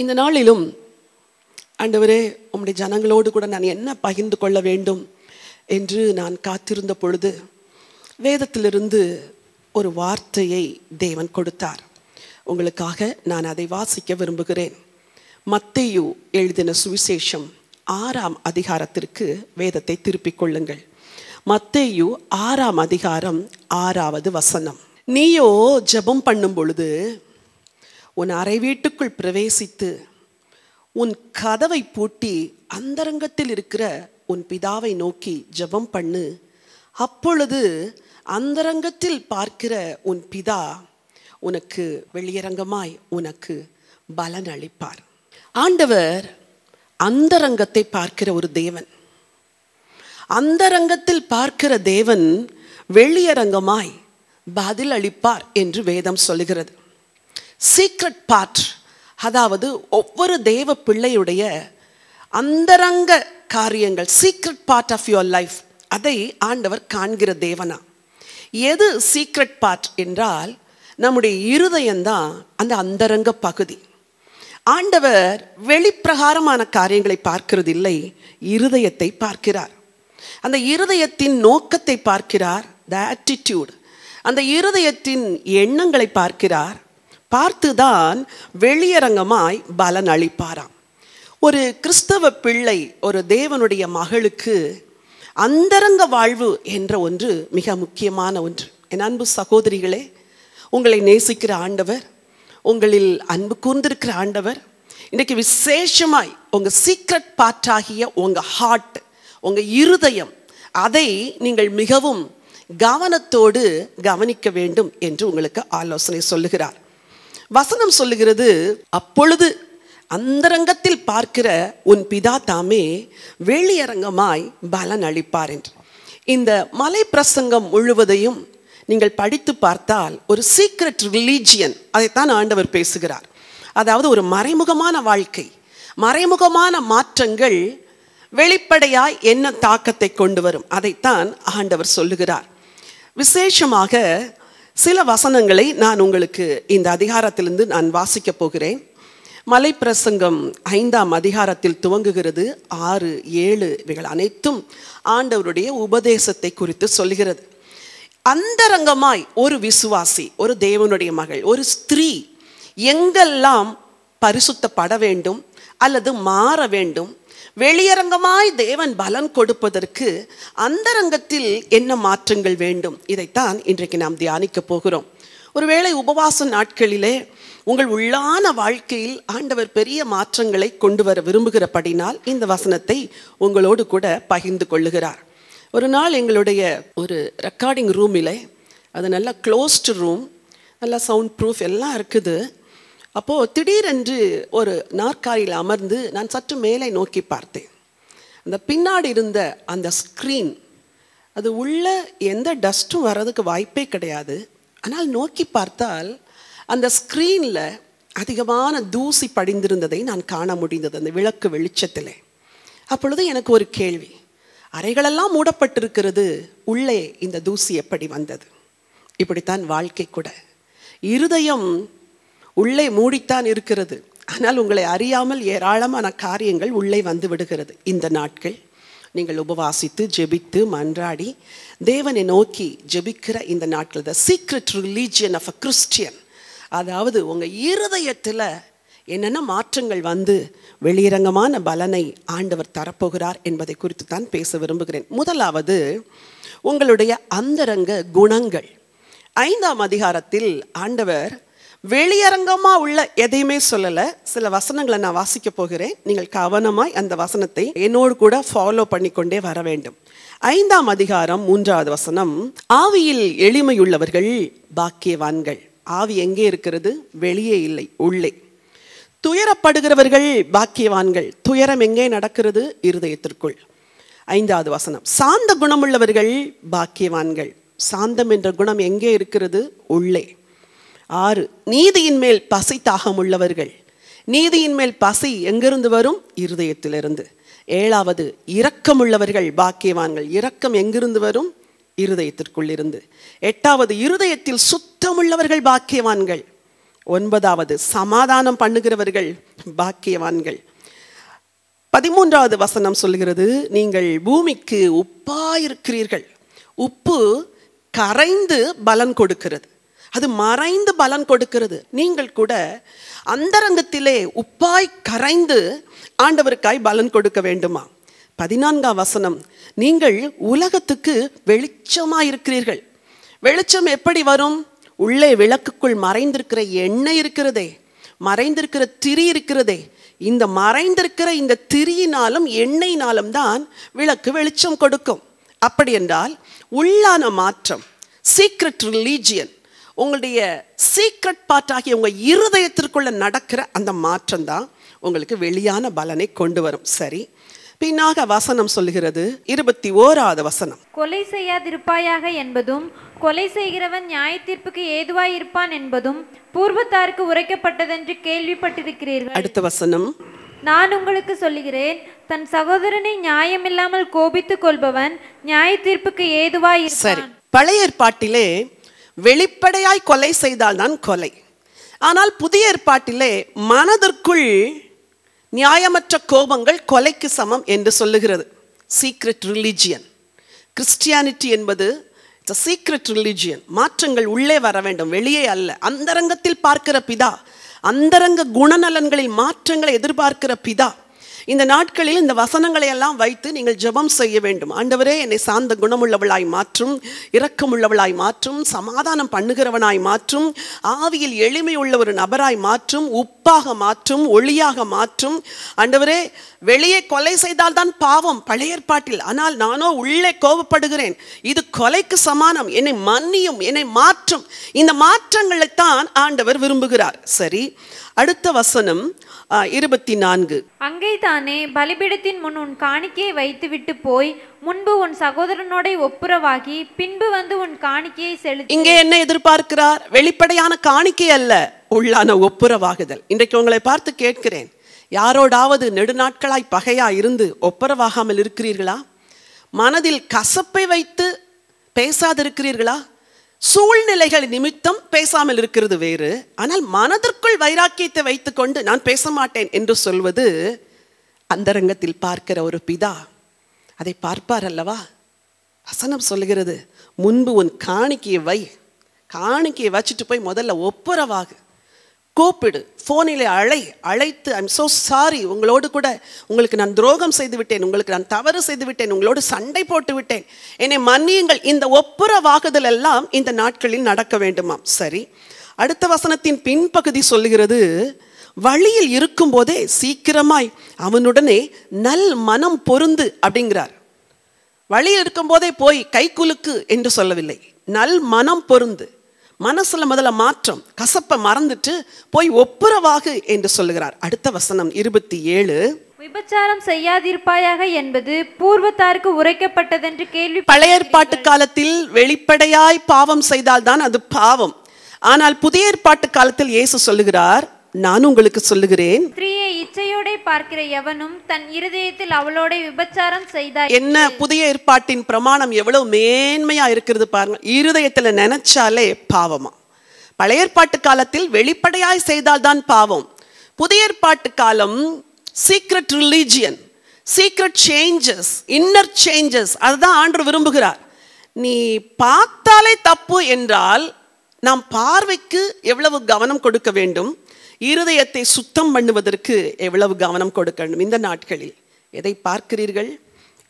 இந்த நாளிலும் ஆண்டவரே உம்முடைய ஜனங்களோடு கூட நான் என்ன பகிர்ந்து கொள்ள வேண்டும் என்று நான் காத்திருந்த பொழுது வேதத்திலிருந்து ஒரு வார்த்தையை தேவன் கொடுத்தார் உங்களுக்காக நான் அதை வாசிக்க விரும்புகிறேன் மத்தையு எழுதின சுவிசேஷம் ஆறாம் அதிகாரத்திற்கு வேதத்தை திருப்பிக் கொள்ளுங்கள் மத்தேயு ஆறாம் அதிகாரம் ஆறாவது வசனம் நீயோ ஜபம் பண்ணும் பொழுது உன் அறை வீட்டுக்குள் பிரவேசித்து உன் கதவை பூட்டி அந்தரங்கத்தில் இருக்கிற உன் பிதாவை நோக்கி ஜபம் பண்ணு அப்பொழுது அந்தரங்கத்தில் பார்க்கிற உன் பிதா உனக்கு வெளியரங்கமாய் உனக்கு பலன் அளிப்பார் ஆண்டவர் அந்தரங்கத்தை பார்க்கிற ஒரு தேவன் அந்தரங்கத்தில் பார்க்கிற தேவன் வெளியரங்கமாய் பதில் அளிப்பார் என்று வேதம் சொல்லுகிறது சீக்ரெட் பார்ட் அதாவது ஒவ்வொரு தேவ பிள்ளையுடைய அந்தரங்க காரியங்கள் secret part of your life அதை ஆண்டவர் காண்கிற தேவனா எது சீக்ரெட் பார்ட் என்றால் நம்முடைய இருதயம்தான் அந்த அந்தரங்க பகுதி ஆண்டவர் வெளிப்பிரகாரமான காரியங்களை பார்க்கிறது இல்லை இருதயத்தை பார்க்கிறார் அந்த இருதயத்தின் நோக்கத்தை பார்க்கிறார் த ஆட்டிடியூட் அந்த இருதயத்தின் எண்ணங்களை பார்க்கிறார் பார்த்துதான் வெளியரங்கமாய் பலன் அளிப்பாராம் ஒரு கிறிஸ்தவ பிள்ளை ஒரு தேவனுடைய மகளுக்கு அந்தரங்க வாழ்வு என்ற ஒன்று மிக முக்கியமான ஒன்று என் அன்பு சகோதரிகளே உங்களை நேசிக்கிற ஆண்டவர் உங்களில் அன்பு கூர்ந்திருக்கிற ஆண்டவர் இன்றைக்கு விசேஷமாய் உங்கள் சீக்ரெட் பார்ட்டாகிய உங்கள் ஹார்ட் உங்கள் இருதயம் அதை நீங்கள் மிகவும் கவனத்தோடு கவனிக்க வேண்டும் என்று உங்களுக்கு ஆலோசனை சொல்லுகிறார் வசனம் சொல்லுகிறது அப்பொழுது அந்தரங்கத்தில் பார்க்கிற உன் பிதா தாமே வெளியரங்கமாய் பலன் அளிப்பார் என்று இந்த மலை பிரசங்கம் முழுவதையும் நீங்கள் படித்து பார்த்தால் ஒரு சீக்ரெட் ரிலீஜியன் அதைத்தான் ஆண்டவர் பேசுகிறார் அதாவது ஒரு மறைமுகமான வாழ்க்கை மறைமுகமான மாற்றங்கள் வெளிப்படையாய் என்ன தாக்கத்தை கொண்டு வரும் அதைத்தான் ஆண்டவர் சொல்லுகிறார் விசேஷமாக சில வசனங்களை நான் உங்களுக்கு இந்த அதிகாரத்திலிருந்து நான் வாசிக்க போகிறேன் மலை பிரசங்கம் ஐந்தாம் அதிகாரத்தில் துவங்குகிறது ஆறு ஏழு இவைகள் அனைத்தும் ஆண்டவருடைய உபதேசத்தை குறித்து சொல்கிறது அந்தரங்கமாய் ஒரு விசுவாசி ஒரு தேவனுடைய மகள் ஒரு ஸ்திரீ எங்கெல்லாம் பரிசுத்தப்பட வேண்டும் அல்லது மாற வேண்டும் வெளியரங்கமாய் தேவன் பலன் கொடுப்பதற்கு அந்தரங்கத்தில் என்ன மாற்றங்கள் வேண்டும் இதைத்தான் இன்றைக்கு நாம் தியானிக்க போகிறோம் ஒருவேளை உபவாச நாட்களிலே உங்கள் உள்ளான வாழ்க்கையில் ஆண்டவர் பெரிய மாற்றங்களை கொண்டு வர விரும்புகிறபடினால் இந்த வசனத்தை உங்களோடு கூட பகிர்ந்து கொள்ளுகிறார் ஒரு நாள் எங்களுடைய ஒரு ரெக்கார்டிங் ரூமில் அது நல்லா க்ளோஸ்டு ரூம் நல்லா சவுண்ட் ப்ரூஃப் எல்லாம் இருக்குது அப்போது திடீரென்று ஒரு நாற்காலியில் அமர்ந்து நான் சற்று மேலே நோக்கி பார்த்தேன் அந்த பின்னாடி இருந்த அந்த ஸ்க்ரீன் அது உள்ள எந்த டஸ்ட்டும் வர்றதுக்கு வாய்ப்பே கிடையாது ஆனால் நோக்கி பார்த்தால் அந்த ஸ்க்ரீனில் அதிகமான தூசி படிந்திருந்ததை நான் காண முடிந்தது அந்த விளக்கு வெளிச்சத்தில் அப்பொழுது எனக்கு ஒரு கேள்வி அறைகளெல்லாம் மூடப்பட்டிருக்கிறது உள்ளே இந்த தூசி எப்படி வந்தது இப்படித்தான் வாழ்க்கை கூட இருதயம் உள்ளே மூடித்தான் இருக்கிறது ஆனால் உங்களை அறியாமல் ஏராளமான காரியங்கள் உள்ளே வந்து விடுகிறது இந்த நாட்கள் நீங்கள் உபவாசித்து ஜெபித்து மன்றாடி தேவனை நோக்கி ஜெபிக்கிற இந்த நாட்கள் the secret religion of a Christian அதாவது உங்கள் இருதயத்தில் என்னென்ன மாற்றங்கள் வந்து வெளியரங்கமான பலனை ஆண்டவர் தரப்போகிறார் என்பதை குறித்து தான் பேச விரும்புகிறேன் முதலாவது உங்களுடைய அந்தரங்க குணங்கள் ஐந்தாம் அதிகாரத்தில் ஆண்டவர் வெளியரங்கமாக உள்ள எதையுமே சொல்லலை சில வசனங்களை நான் வாசிக்க போகிறேன் நீங்கள் கவனமாய் அந்த வசனத்தை என்னோடு கூட ஃபாலோ பண்ணிக்கொண்டே வர வேண்டும் ஐந்தாம் அதிகாரம் மூன்றாவது வசனம் ஆவியில் எளிமையுள்ளவர்கள் பாக்கியவான்கள் ஆவி எங்கே இருக்கிறது வெளியே இல்லை உள்ளே துயரப்படுகிறவர்கள் பாக்கியவான்கள் துயரம் எங்கே நடக்கிறது இருதயத்திற்குள் ஐந்தாவது வசனம் சாந்த குணமுள்ளவர்கள் பாக்கியவான்கள் சாந்தம் என்ற குணம் எங்கே இருக்கிறது உள்ளே ஆறு நீதியின் மேல் பசி தாகம் உள்ளவர்கள் நீதியின் மேல் பசி எங்கிருந்து வரும் இருதயத்திலிருந்து ஏழாவது உள்ளவர்கள் பாக்கியவான்கள் இரக்கம் எங்கிருந்து வரும் இருதயத்திற்குள் இருந்து எட்டாவது இருதயத்தில் சுத்தமுள்ளவர்கள் பாக்கியவான்கள் ஒன்பதாவது சமாதானம் பண்ணுகிறவர்கள் பாக்கியவான்கள் பதிமூன்றாவது வசனம் சொல்கிறது நீங்கள் பூமிக்கு உப்பாயிருக்கிறீர்கள் உப்பு கரைந்து பலன் கொடுக்கிறது அது மறைந்து பலன் கொடுக்கிறது நீங்கள் கூட அந்தரங்கத்திலே உப்பாய் கரைந்து ஆண்டவருக்காய் பலன் கொடுக்க வேண்டுமா பதினான்காம் வசனம் நீங்கள் உலகத்துக்கு வெளிச்சமாக இருக்கிறீர்கள் வெளிச்சம் எப்படி வரும் உள்ளே விளக்குக்குள் மறைந்திருக்கிற எண்ணெய் இருக்கிறதே மறைந்திருக்கிற திரி இருக்கிறதே இந்த மறைந்திருக்கிற இந்த திரியினாலும் எண்ணெயினாலும் தான் விளக்கு வெளிச்சம் கொடுக்கும் அப்படி என்றால் உள்ளான மாற்றம் சீக்ரெட் ரிலீஜியன் உங்களுடைய சீக்ரெட் ஆகிய உங்கள் இருதயத்திற்குள்ள நடக்கிற அந்த மாற்றம் தான் உங்களுக்கு வெளியான பலனை கொண்டு வரும் சரி பின்னாக வசனம் சொல்லுகிறது இருபத்தி ஓராவது வசனம் கொலை செய்யாதிருப்பாயாக என்பதும் கொலை செய்கிறவன் நியாய தீர்ப்புக்கு ஏதுவாய் இருப்பான் என்பதும் பூர்வத்தாருக்கு உரைக்கப்பட்டதென்று கேள்விப்பட்டிருக்கிறீர்கள் அடுத்த வசனம் நான் உங்களுக்கு சொல்லுகிறேன் தன் சகோதரனை நியாயமில்லாமல் கோபித்துக் கொள்பவன் நியாய தீர்ப்புக்கு ஏதுவாய் சரி பழைய ஏற்பாட்டிலே வெளிப்படையாய் கொலை செய்தால் தான் கொலை ஆனால் புதிய ஏற்பாட்டிலே மனதிற்குள் நியாயமற்ற கோபங்கள் கொலைக்கு சமம் என்று சொல்லுகிறது சீக்ரெட் ரிலிஜியன் கிறிஸ்டியானிட்டி என்பது இட்ஸ் அ சீக்ரெட் ரிலிஜியன் மாற்றங்கள் உள்ளே வர வேண்டும் வெளியே அல்ல அந்தரங்கத்தில் பார்க்கிற பிதா அந்தரங்க குணநலன்களில் மாற்றங்களை எதிர்பார்க்கிற பிதா இந்த நாட்களில் இந்த வசனங்களை எல்லாம் வைத்து நீங்கள் ஜெபம் செய்ய வேண்டும் ஆண்டவரே என்னை சார்ந்த குணமுள்ளவளாய் மாற்றும் இரக்கமுள்ளவளாய் மாற்றும் சமாதானம் பண்ணுகிறவனாய் மாற்றும் ஆவியில் எளிமை உள்ள ஒரு நபராய் மாற்றும் உப்பாக மாற்றும் ஒளியாக மாற்றும் ஆண்டவரே வெளியே கொலை செய்தால் தான் பாவம் பழைய ஏற்பாட்டில் ஆனால் நானோ உள்ளே கோபப்படுகிறேன் இது கொலைக்கு சமானம் என்னை மன்னியும் என்னை மாற்றும் இந்த மாற்றங்களை தான் ஆண்டவர் விரும்புகிறார் சரி அடுத்த வசனம் இருபத்தி நான்கு அங்கே நீதானே பலிபிடத்தின் முன் உன் காணிக்கையை வைத்துவிட்டு போய் முன்பு உன் சகோதரனோட ஒப்புரவாகி பின்பு வந்து உன் காணிக்கையை செலுத்த இங்கே என்ன எதிர்பார்க்கிறார் வெளிப்படையான காணிக்கை அல்ல உள்ளான ஒப்புரவாகுதல் இன்றைக்கு உங்களை பார்த்து கேட்கிறேன் யாரோடாவது நெடுநாட்களாய் பகையா இருந்து ஒப்புரவாகாமல் இருக்கிறீர்களா மனதில் கசப்பை வைத்து பேசாதிருக்கிறீர்களா சூழ்நிலைகள் நிமித்தம் பேசாமல் இருக்கிறது வேறு ஆனால் மனதிற்குள் வைராக்கியத்தை வைத்துக்கொண்டு நான் பேச மாட்டேன் என்று சொல்வது அந்தரங்கத்தில் பார்க்கிற ஒரு பிதா அதை பார்ப்பார் அல்லவா வசனம் சொல்லுகிறது முன்பு உன் காணிக்கையை வை காணிக்கையை வச்சுட்டு போய் முதல்ல ஒப்புரவாகு கூப்பிடு ஃபோனில் அழை அழைத்து ஐம் ஸோ சாரி உங்களோடு கூட உங்களுக்கு நான் துரோகம் செய்து விட்டேன் உங்களுக்கு நான் தவறு செய்து விட்டேன் உங்களோடு சண்டை போட்டு விட்டேன் என்னை மன்னியுங்கள் இந்த ஒப்புரவாகுதல் எல்லாம் இந்த நாட்களில் நடக்க வேண்டுமாம் சரி அடுத்த வசனத்தின் பின்பகுதி சொல்லுகிறது வழியில் இருக்கும்போதே சீக்கிரமாய் அவனுடனே நல் மனம் பொருந்து அப்படிங்கிறார் வழியில் இருக்கும்போதே போய் கைக்குலுக்கு என்று சொல்லவில்லை நல் மனம் பொருந்து மனசில் முதல்ல மாற்றம் கசப்பை மறந்துட்டு போய் ஒப்புரவாகு என்று சொல்லுகிறார் அடுத்த வசனம் இருபத்தி ஏழு விபச்சாரம் செய்யாதிருப்பாயாக என்பது பூர்வத்தாருக்கு உரைக்கப்பட்டதென்று கேள்வி பழைய ஏற்பாட்டு காலத்தில் வெளிப்படையாய் பாவம் செய்தால் தான் அது பாவம் ஆனால் புதிய ஏற்பாட்டு காலத்தில் இயேசு சொல்லுகிறார் நான் உங்களுக்கு சொல்லுகிறேன் ஸ்திரீயை இச்சையோட பார்க்கிற எவனும் தன் இருதயத்தில் அவளோட விபச்சாரம் செய்தார் என்ன புதிய ஏற்பாட்டின் பிரமாணம் எவ்வளவு மேன்மையா இருக்கிறது பாருங்க இருதயத்துல நினைச்சாலே பாவமா பழைய ஏற்பாட்டு காலத்தில் வெளிப்படையாய் செய்தால்தான் பாவம் புதிய ஏற்பாட்டு காலம் secret religion secret changes inner changes அதுதான் ஆண்டு விரும்புகிறார் நீ பார்த்தாலே தப்பு என்றால் நாம் பார்வைக்கு எவ்வளவு கவனம் கொடுக்க வேண்டும் இருதயத்தை சுத்தம் பண்ணுவதற்கு எவ்வளவு கவனம் கொடுக்கணும் இந்த நாட்களில் எதை பார்க்கிறீர்கள்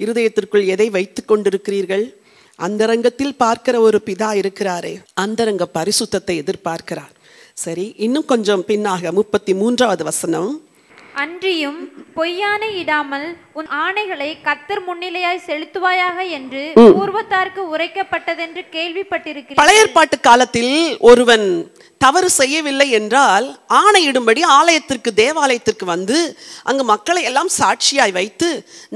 இருதயத்திற்குள் எதை வைத்து கொண்டிருக்கிறீர்கள் அந்தரங்கத்தில் பார்க்கிற ஒரு பிதா இருக்கிறாரே அந்தரங்க பரிசுத்தத்தை எதிர்பார்க்கிறார் சரி இன்னும் கொஞ்சம் பின்னாக முப்பத்தி மூன்றாவது வசனம் அன்றியும் பொய்யானை இடாமல் உன் ஆணைகளை கத்தர் முன்னிலையாய் செலுத்துவாயாக என்று பூர்வத்தாருக்கு உரைக்கப்பட்டதென்று கேள்விப்பட்டிருக்கிறேன் பழைய பாட்டு காலத்தில் ஒருவன் தவறு செய்யவில்லை என்றால் ஆணையிடும்படி ஆலயத்திற்கு தேவாலயத்திற்கு வந்து அங்கு மக்களை எல்லாம் சாட்சியாய் வைத்து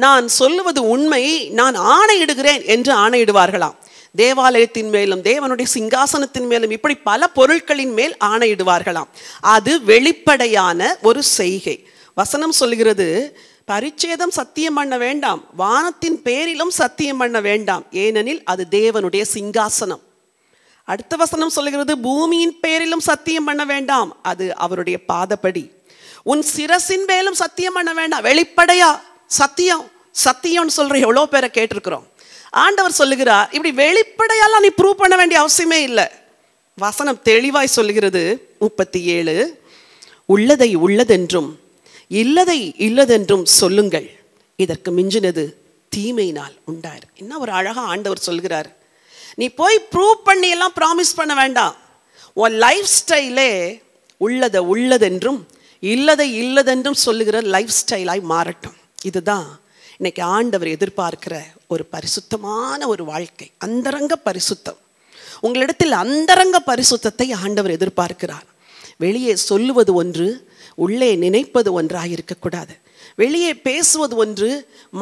நான் சொல்லுவது உண்மை நான் ஆணையிடுகிறேன் என்று ஆணையிடுவார்களாம் தேவாலயத்தின் மேலும் தேவனுடைய சிங்காசனத்தின் மேலும் இப்படி பல பொருட்களின் மேல் ஆணையிடுவார்களாம் அது வெளிப்படையான ஒரு செய்கை வசனம் சொல்கிறது பரிச்சேதம் சத்தியம் பண்ண வேண்டாம் வானத்தின் பேரிலும் சத்தியம் பண்ண வேண்டாம் ஏனெனில் அது தேவனுடைய சிங்காசனம் அடுத்த வசனம் சொல்லுகிறது பூமியின் பேரிலும் சத்தியம் பண்ண வேண்டாம் அது அவருடைய பாதப்படி உன் சிரசின் மேலும் சத்தியம் பண்ண வேண்டாம் வெளிப்படையா சத்தியம் சத்தியம்னு சொல்ற எவ்வளோ பேரை கேட்டிருக்கிறோம் ஆண்டவர் சொல்லுகிறார் இப்படி வெளிப்படையால் நீ ப்ரூவ் பண்ண வேண்டிய அவசியமே இல்லை வசனம் தெளிவாய் சொல்லுகிறது முப்பத்தி ஏழு உள்ளதை உள்ளதென்றும் இல்லதை இல்லதென்றும் சொல்லுங்கள் இதற்கு மிஞ்சினது தீமையினால் உண்டாயிரு என்ன ஒரு அழகாக ஆண்டவர் சொல்கிறார் நீ போய் ப்ரூவ் பண்ணி எல்லாம் ப்ராமிஸ் பண்ண வேண்டாம் உன் லைஃப் ஸ்டைலே உள்ளதை உள்ளதென்றும் இல்லதை இல்லதென்றும் சொல்லுகிற லைஃப் ஸ்டைலாய் மாறட்டும் இதுதான் இன்னைக்கு ஆண்டவர் எதிர்பார்க்கிற ஒரு பரிசுத்தமான ஒரு வாழ்க்கை அந்தரங்க பரிசுத்தம் உங்களிடத்தில் அந்தரங்க பரிசுத்தத்தை ஆண்டவர் எதிர்பார்க்கிறார் வெளியே சொல்லுவது ஒன்று உள்ளே நினைப்பது ஒன்றாக இருக்கக்கூடாது வெளியே பேசுவது ஒன்று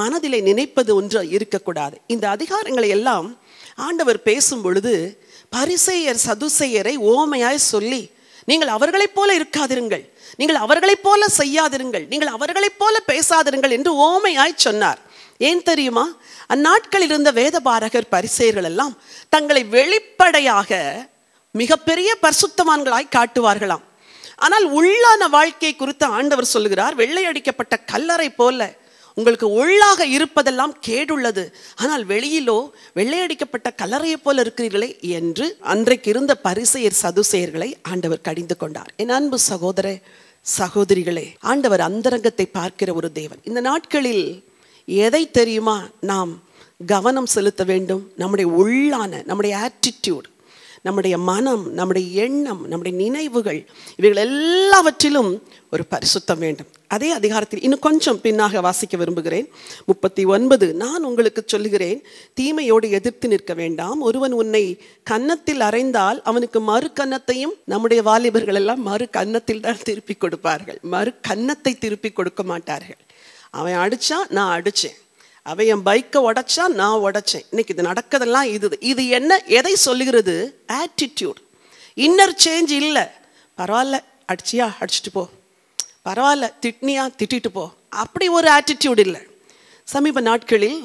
மனதிலே நினைப்பது ஒன்று இருக்கக்கூடாது இந்த அதிகாரங்களை எல்லாம் ஆண்டவர் பேசும் பொழுது பரிசெயர் சதுசெயரை ஓமையாய் சொல்லி நீங்கள் அவர்களைப் போல இருக்காதிருங்கள் நீங்கள் அவர்களைப் போல செய்யாதிருங்கள் நீங்கள் அவர்களைப் போல பேசாதிருங்கள் என்று ஓமையாய் சொன்னார் ஏன் தெரியுமா அந்நாட்களில் இருந்த வேதபாரகர் பரிசெயர்கள் எல்லாம் தங்களை வெளிப்படையாக மிகப்பெரிய பரிசுத்தவான்களாய் காட்டுவார்களாம் ஆனால் உள்ளான வாழ்க்கை குறித்து ஆண்டவர் சொல்லுகிறார் வெள்ளை அடிக்கப்பட்ட கல்லறை போல உங்களுக்கு உள்ளாக இருப்பதெல்லாம் கேடுள்ளது ஆனால் வெளியிலோ வெள்ளையடிக்கப்பட்ட கல்லறையை போல இருக்கிறீர்களே என்று அன்றைக்கு இருந்த பரிசெயர் சதுசெயர்களை ஆண்டவர் கடிந்து கொண்டார் என் அன்பு சகோதர சகோதரிகளே ஆண்டவர் அந்தரங்கத்தை பார்க்கிற ஒரு தேவன் இந்த நாட்களில் எதை தெரியுமா நாம் கவனம் செலுத்த வேண்டும் நம்முடைய உள்ளான நம்முடைய ஆட்டிடியூட் நம்முடைய மனம் நம்முடைய எண்ணம் நம்முடைய நினைவுகள் இவைகள் எல்லாவற்றிலும் ஒரு பரிசுத்தம் வேண்டும் அதே அதிகாரத்தில் இன்னும் கொஞ்சம் பின்னாக வாசிக்க விரும்புகிறேன் முப்பத்தி ஒன்பது நான் உங்களுக்கு சொல்லுகிறேன் தீமையோடு எதிர்த்து நிற்க வேண்டாம் ஒருவன் உன்னை கன்னத்தில் அறைந்தால் அவனுக்கு மறு கன்னத்தையும் நம்முடைய வாலிபர்கள் எல்லாம் மறு கன்னத்தில் தான் திருப்பி கொடுப்பார்கள் மறு கன்னத்தை திருப்பி கொடுக்க மாட்டார்கள் அவன் அடிச்சா நான் அடித்தேன் அவன் என் பைக்கை உடைச்சா நான் உடைச்சேன் இன்னைக்கு இது நடக்கிறதெல்லாம் இது இது என்ன எதை சொல்லுகிறது ஆட்டிடியூட் இன்னர் சேஞ்ச் இல்லை பரவாயில்ல அடிச்சியா அடிச்சிட்டு போ பரவாயில்ல திட்னியா திட்டிட்டு போ அப்படி ஒரு ஆட்டிடியூட் இல்லை சமீப நாட்களில்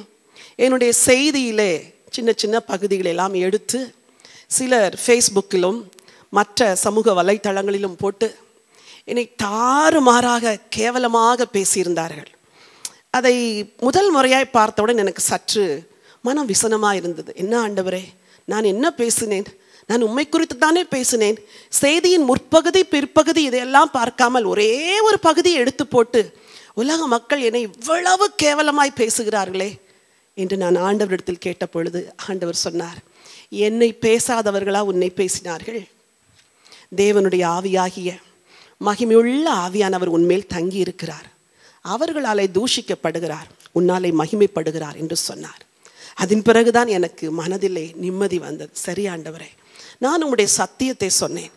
என்னுடைய செய்தியிலே சின்ன சின்ன பகுதிகளெல்லாம் எடுத்து சிலர் ஃபேஸ்புக்கிலும் மற்ற சமூக வலைத்தளங்களிலும் போட்டு என்னை தாறுமாறாக கேவலமாக பேசியிருந்தார்கள் அதை முதல் முறையாய் பார்த்தவுடன் எனக்கு சற்று மனம் விசனமாக இருந்தது என்ன ஆண்டவரே நான் என்ன பேசினேன் நான் உண்மை குறித்து தானே பேசினேன் செய்தியின் முற்பகுதி பிற்பகுதி இதையெல்லாம் பார்க்காமல் ஒரே ஒரு பகுதியை எடுத்து போட்டு உலக மக்கள் என்னை இவ்வளவு கேவலமாய் பேசுகிறார்களே என்று நான் ஆண்டவரிடத்தில் கேட்ட பொழுது ஆண்டவர் சொன்னார் என்னை பேசாதவர்களா உன்னை பேசினார்கள் தேவனுடைய ஆவியாகிய மகிமையுள்ள ஆவியானவர் உன்மேல் தங்கி இருக்கிறார் அவர்களாலே தூஷிக்கப்படுகிறார் உன்னாலே மகிமைப்படுகிறார் என்று சொன்னார் அதன் பிறகுதான் எனக்கு மனதிலே நிம்மதி வந்தது சரியாண்டவரே நான் உம்முடைய சத்தியத்தை சொன்னேன்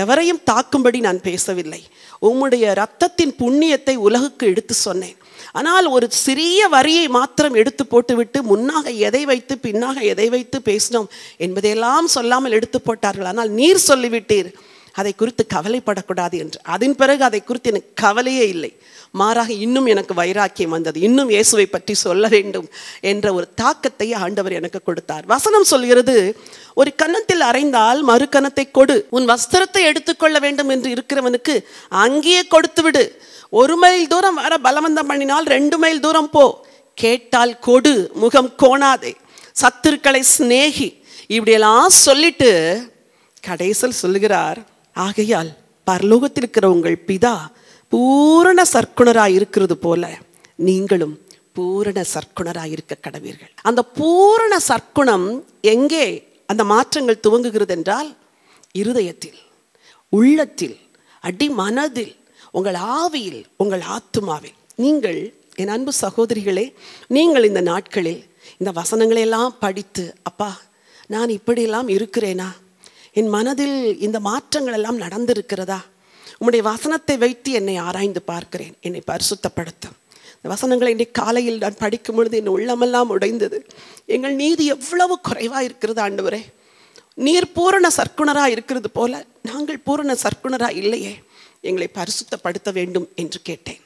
எவரையும் தாக்கும்படி நான் பேசவில்லை உம்முடைய ரத்தத்தின் புண்ணியத்தை உலகுக்கு எடுத்து சொன்னேன் ஆனால் ஒரு சிறிய வரியை மாத்திரம் எடுத்து போட்டுவிட்டு முன்னாக எதை வைத்து பின்னாக எதை வைத்து பேசினோம் என்பதையெல்லாம் சொல்லாமல் எடுத்து போட்டார்கள் ஆனால் நீர் சொல்லிவிட்டீர் அதை குறித்து கவலைப்படக்கூடாது என்று அதன் பிறகு அதை குறித்து எனக்கு கவலையே இல்லை மாறாக இன்னும் எனக்கு வைராக்கியம் வந்தது இன்னும் இயேசுவை பற்றி சொல்ல வேண்டும் என்ற ஒரு தாக்கத்தை ஆண்டவர் எனக்கு கொடுத்தார் வசனம் சொல்கிறது ஒரு கன்னத்தில் அரைந்தால் மறு கணத்தை கொடு உன் வஸ்திரத்தை எடுத்துக்கொள்ள வேண்டும் என்று இருக்கிறவனுக்கு அங்கேயே கொடுத்து விடு ஒரு மைல் தூரம் வர பலவந்தம் பண்ணினால் ரெண்டு மைல் தூரம் போ கேட்டால் கொடு முகம் கோணாதே சத்துருக்களை சிநேகி இப்படியெல்லாம் சொல்லிட்டு கடைசியில் சொல்லுகிறார் ஆகையால் பரலோகத்தில் இருக்கிற உங்கள் பிதா பூரண சர்க்குணராக இருக்கிறது போல நீங்களும் பூரண சர்க்குணராக இருக்க கடவீர்கள் அந்த பூரண சர்க்குணம் எங்கே அந்த மாற்றங்கள் துவங்குகிறது என்றால் இருதயத்தில் உள்ளத்தில் அடி மனதில் உங்கள் ஆவியில் உங்கள் ஆத்துமாவில் நீங்கள் என் அன்பு சகோதரிகளே நீங்கள் இந்த நாட்களில் இந்த வசனங்களையெல்லாம் படித்து அப்பா நான் இப்படியெல்லாம் இருக்கிறேனா என் மனதில் இந்த மாற்றங்கள் எல்லாம் நடந்திருக்கிறதா உம்முடைய வசனத்தை வைத்து என்னை ஆராய்ந்து பார்க்கிறேன் என்னை பரிசுத்தப்படுத்த இந்த வசனங்களை இன்னைக்கு காலையில் நான் படிக்கும் பொழுது என் உள்ளமெல்லாம் உடைந்தது எங்கள் நீதி எவ்வளவு குறைவாக இருக்கிறது ஆண்டவரே நீர் பூரண சர்க்குணராக இருக்கிறது போல நாங்கள் பூரண சர்க்குணராக இல்லையே எங்களை பரிசுத்தப்படுத்த வேண்டும் என்று கேட்டேன்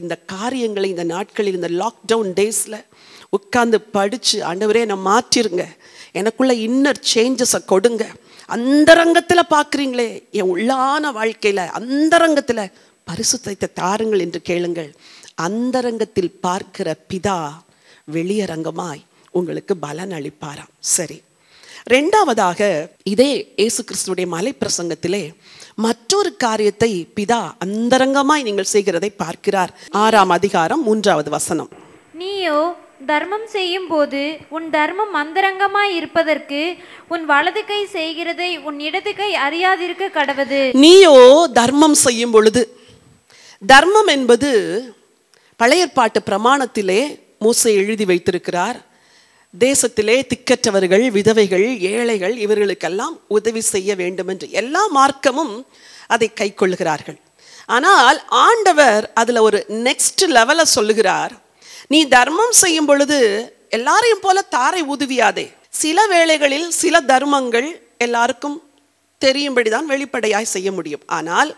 இந்த காரியங்களை இந்த நாட்களில் இந்த லாக்டவுன் டேஸில் உட்கார்ந்து படித்து ஆண்டவரே நான் மாற்றிருங்க எனக்குள்ள இன்னர் சேஞ்சஸை கொடுங்க ரங்கத்தில் பார்க்குறீங்களே என் உள்ளான வாழ்க்கையில் ரங்கத்தில் பரிசுத்தைத்த தாருங்கள் என்று கேளுங்கள் அந்தரங்கத்தில் பார்க்கிற பிதா வெளியரங்கமாய் உங்களுக்கு பலன் அளிப்பாராம் சரி ரெண்டாவதாக இதே இயேசு கிறிஸ்துடைய மலை பிரசங்கத்திலே மற்றொரு காரியத்தை பிதா அந்தரங்கமாய் நீங்கள் செய்கிறதை பார்க்கிறார் ஆறாம் அதிகாரம் மூன்றாவது வசனம் நீயோ தர்மம் செய்யும்போது உன் தர்மம் அந்தரங்கமாய் இருப்பதற்கு உன் வலது கை செய்கிறதை உன் இடது கை அறியாதிருக்க கடவுது நீயோ தர்மம் செய்யும் பொழுது தர்மம் என்பது பழையற்பாட்டு பிரமாணத்திலே மூசை எழுதி வைத்திருக்கிறார் தேசத்திலே திக்கற்றவர்கள் விதவைகள் ஏழைகள் இவர்களுக்கெல்லாம் உதவி செய்ய வேண்டும் என்று எல்லா மார்க்கமும் அதை கை கொள்கிறார்கள் ஆனால் ஆண்டவர் அதில் ஒரு நெக்ஸ்ட் லெவலை சொல்லுகிறார் நீ தர்மம் செய்யும் பொழுது எல்லாரையும் போல தாரை உதவியாதே சில வேளைகளில் சில தர்மங்கள் எல்லாருக்கும் தெரியும்படி தான் வெளிப்படையாய் செய்ய முடியும் ஆனால்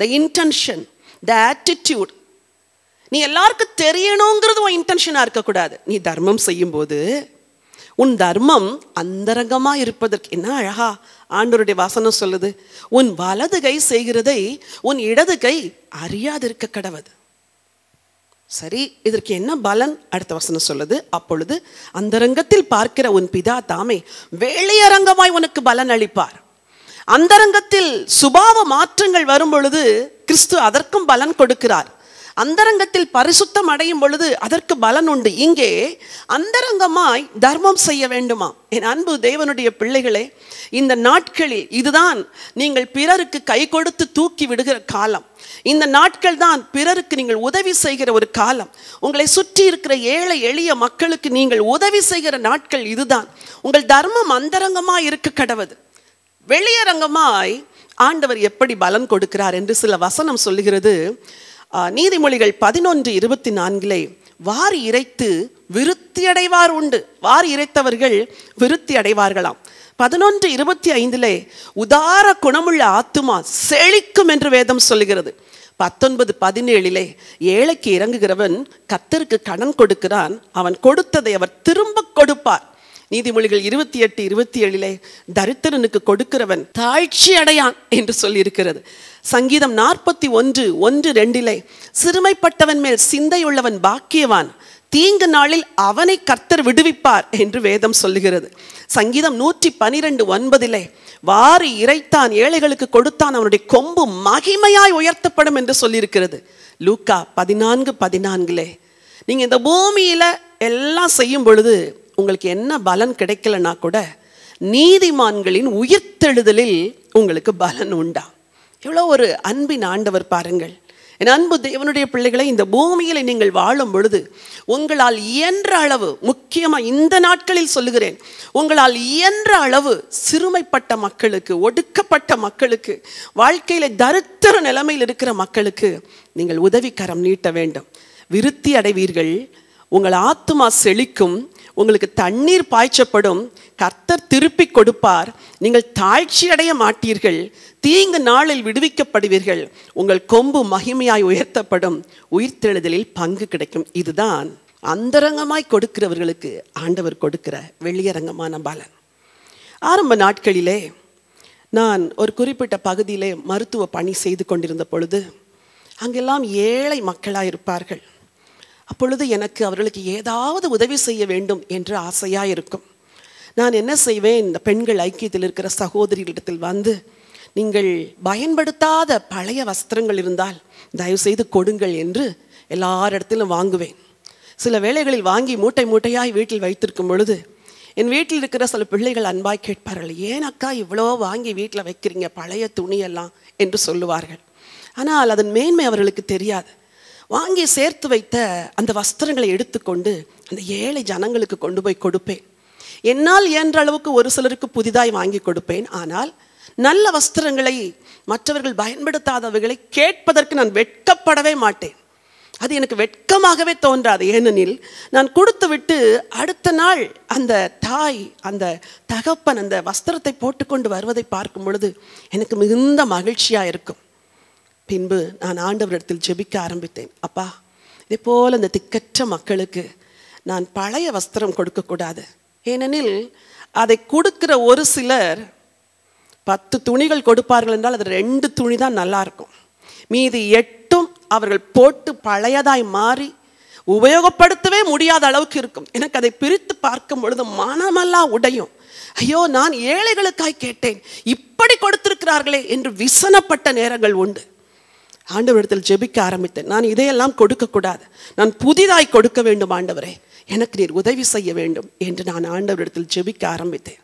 த இன்டென்ஷன் த ஆட்டிடியூட் நீ எல்லாருக்கும் தெரியணுங்கிறது உன் இன்டென்ஷனாக இருக்கக்கூடாது நீ தர்மம் செய்யும்போது உன் தர்மம் அந்தரங்கமாக இருப்பதற்கு என்ன அழகா ஆண்டோருடைய வாசனம் சொல்லுது உன் வலது கை செய்கிறதை உன் இடது கை அறியாதிருக்க கடவுது சரி இதற்கு என்ன பலன் அடுத்த வசனம் சொல்லுது அப்பொழுது அந்தரங்கத்தில் பார்க்கிற உன் பிதா தாமே வேலையரங்கமாய் உனக்கு பலன் அளிப்பார் அந்தரங்கத்தில் சுபாவ மாற்றங்கள் வரும் பொழுது கிறிஸ்து அதற்கும் பலன் கொடுக்கிறார் அந்தரங்கத்தில் பரிசுத்தம் அடையும் பொழுது அதற்கு பலன் உண்டு இங்கே அந்தரங்கமாய் தர்மம் செய்ய வேண்டுமா என் அன்பு தேவனுடைய பிள்ளைகளே இந்த நாட்களில் இதுதான் நீங்கள் பிறருக்கு கை கொடுத்து தூக்கி விடுகிற காலம் இந்த நாட்கள் தான் பிறருக்கு நீங்கள் உதவி செய்கிற ஒரு காலம் உங்களை சுற்றி இருக்கிற ஏழை எளிய மக்களுக்கு நீங்கள் உதவி செய்கிற நாட்கள் இதுதான் உங்கள் தர்மம் அந்தரங்கமாய் இருக்க கடவுது வெளியரங்கமாய் ஆண்டவர் எப்படி பலன் கொடுக்கிறார் என்று சில வசனம் சொல்லுகிறது நீதிமொழிகள் பதினொன்று இருபத்தி நான்கிலே வாரி இறைத்து விருத்தி அடைவார் உண்டு வாரி இறைத்தவர்கள் விருத்தி அடைவார்களாம் பதினொன்று இருபத்தி ஐந்திலே உதார குணமுள்ள ஆத்துமா செழிக்கும் என்று வேதம் சொல்கிறது பத்தொன்பது பதினேழிலே ஏழைக்கு இறங்குகிறவன் கத்தருக்கு கடன் கொடுக்கிறான் அவன் கொடுத்ததை அவர் திரும்ப கொடுப்பார் நீதிமொழிகள் இருபத்தி எட்டு இருபத்தி ஏழிலே தரித்திரனுக்கு கொடுக்கிறவன் தாழ்ச்சி அடையான் என்று சொல்லியிருக்கிறது சங்கீதம் நாற்பத்தி ஒன்று ஒன்று ரெண்டிலே சிறுமைப்பட்டவன் மேல் சிந்தையுள்ளவன் பாக்கியவான் தீங்கு நாளில் அவனை கர்த்தர் விடுவிப்பார் என்று வேதம் சொல்லுகிறது சங்கீதம் நூற்றி பனிரெண்டு ஒன்பதிலே வாரி இறைத்தான் ஏழைகளுக்கு கொடுத்தான் அவனுடைய கொம்பு மகிமையாய் உயர்த்தப்படும் என்று சொல்லியிருக்கிறது லூக்கா பதினான்கு பதினான்குலே நீங்கள் இந்த பூமியில் எல்லாம் செய்யும் பொழுது உங்களுக்கு என்ன பலன் கிடைக்கலனா கூட நீதிமான்களின் உயிர்த்தெழுதலில் உங்களுக்கு பலன் உண்டா எவ்வளோ ஒரு அன்பின் ஆண்டவர் பாருங்கள் என் அன்பு தேவனுடைய பிள்ளைகளை இந்த பூமியில் நீங்கள் வாழும் பொழுது உங்களால் இயன்ற அளவு முக்கியமாக இந்த நாட்களில் சொல்லுகிறேன் உங்களால் இயன்ற அளவு சிறுமைப்பட்ட மக்களுக்கு ஒடுக்கப்பட்ட மக்களுக்கு வாழ்க்கையில் தருத்திர நிலைமையில் இருக்கிற மக்களுக்கு நீங்கள் உதவிக்கரம் நீட்ட வேண்டும் விருத்தி அடைவீர்கள் உங்கள் ஆத்மா செழிக்கும் உங்களுக்கு தண்ணீர் பாய்ச்சப்படும் கர்த்தர் திருப்பி கொடுப்பார் நீங்கள் தாழ்ச்சியடைய மாட்டீர்கள் தீங்கு நாளில் விடுவிக்கப்படுவீர்கள் உங்கள் கொம்பு மகிமையாய் உயர்த்தப்படும் உயிர்த்தெழுதலில் பங்கு கிடைக்கும் இதுதான் அந்தரங்கமாய் கொடுக்கிறவர்களுக்கு ஆண்டவர் கொடுக்கிற வெளியரங்கமான பலன் ஆரம்ப நாட்களிலே நான் ஒரு குறிப்பிட்ட பகுதியிலே மருத்துவ பணி செய்து கொண்டிருந்த பொழுது அங்கெல்லாம் ஏழை மக்களாக இருப்பார்கள் அப்பொழுது எனக்கு அவர்களுக்கு ஏதாவது உதவி செய்ய வேண்டும் என்று ஆசையாக இருக்கும் நான் என்ன செய்வேன் இந்த பெண்கள் ஐக்கியத்தில் இருக்கிற சகோதரிகளிடத்தில் வந்து நீங்கள் பயன்படுத்தாத பழைய வஸ்திரங்கள் இருந்தால் தயவு செய்து கொடுங்கள் என்று எல்லாரிடத்திலும் வாங்குவேன் சில வேளைகளில் வாங்கி மூட்டை மூட்டையாய் வீட்டில் வைத்திருக்கும் பொழுது என் வீட்டில் இருக்கிற சில பிள்ளைகள் அன்பாய் கேட்பார்கள் ஏன் அக்கா இவ்வளோ வாங்கி வீட்டில் வைக்கிறீங்க பழைய துணியெல்லாம் என்று சொல்லுவார்கள் ஆனால் அதன் மேன்மை அவர்களுக்கு தெரியாது வாங்கி சேர்த்து வைத்த அந்த வஸ்திரங்களை எடுத்துக்கொண்டு அந்த ஏழை ஜனங்களுக்கு கொண்டு போய் கொடுப்பேன் என்னால் இயன்ற அளவுக்கு ஒரு சிலருக்கு புதிதாய் வாங்கி கொடுப்பேன் ஆனால் நல்ல வஸ்திரங்களை மற்றவர்கள் பயன்படுத்தாதவர்களை கேட்பதற்கு நான் வெட்கப்படவே மாட்டேன் அது எனக்கு வெட்கமாகவே தோன்றாது ஏனெனில் நான் கொடுத்து விட்டு அடுத்த நாள் அந்த தாய் அந்த தகப்பன் அந்த வஸ்திரத்தை போட்டுக்கொண்டு வருவதை பார்க்கும் பொழுது எனக்கு மிகுந்த மகிழ்ச்சியாக இருக்கும் பின்பு நான் ஆண்டவரிடத்தில் ஜெபிக்க ஆரம்பித்தேன் அப்பா இதே போல் இந்த திக்கற்ற மக்களுக்கு நான் பழைய வஸ்திரம் கொடுக்கக்கூடாது ஏனெனில் அதை கொடுக்கிற ஒரு சிலர் பத்து துணிகள் கொடுப்பார்கள் என்றால் அது ரெண்டு துணி தான் நல்லாயிருக்கும் மீதி எட்டும் அவர்கள் போட்டு பழையதாய் மாறி உபயோகப்படுத்தவே முடியாத அளவுக்கு இருக்கும் எனக்கு அதை பிரித்து பார்க்கும் பொழுது மனமெல்லாம் உடையும் ஐயோ நான் ஏழைகளுக்காய் கேட்டேன் இப்படி கொடுத்திருக்கிறார்களே என்று விசனப்பட்ட நேரங்கள் உண்டு ஆண்டவரிடத்தில் ஜெபிக்க ஆரம்பித்தேன் நான் இதையெல்லாம் கொடுக்கக்கூடாது நான் புதிதாய் கொடுக்க வேண்டும் ஆண்டவரே எனக்கு நீர் உதவி செய்ய வேண்டும் என்று நான் ஆண்டவரிடத்தில் ஜெபிக்க ஆரம்பித்தேன்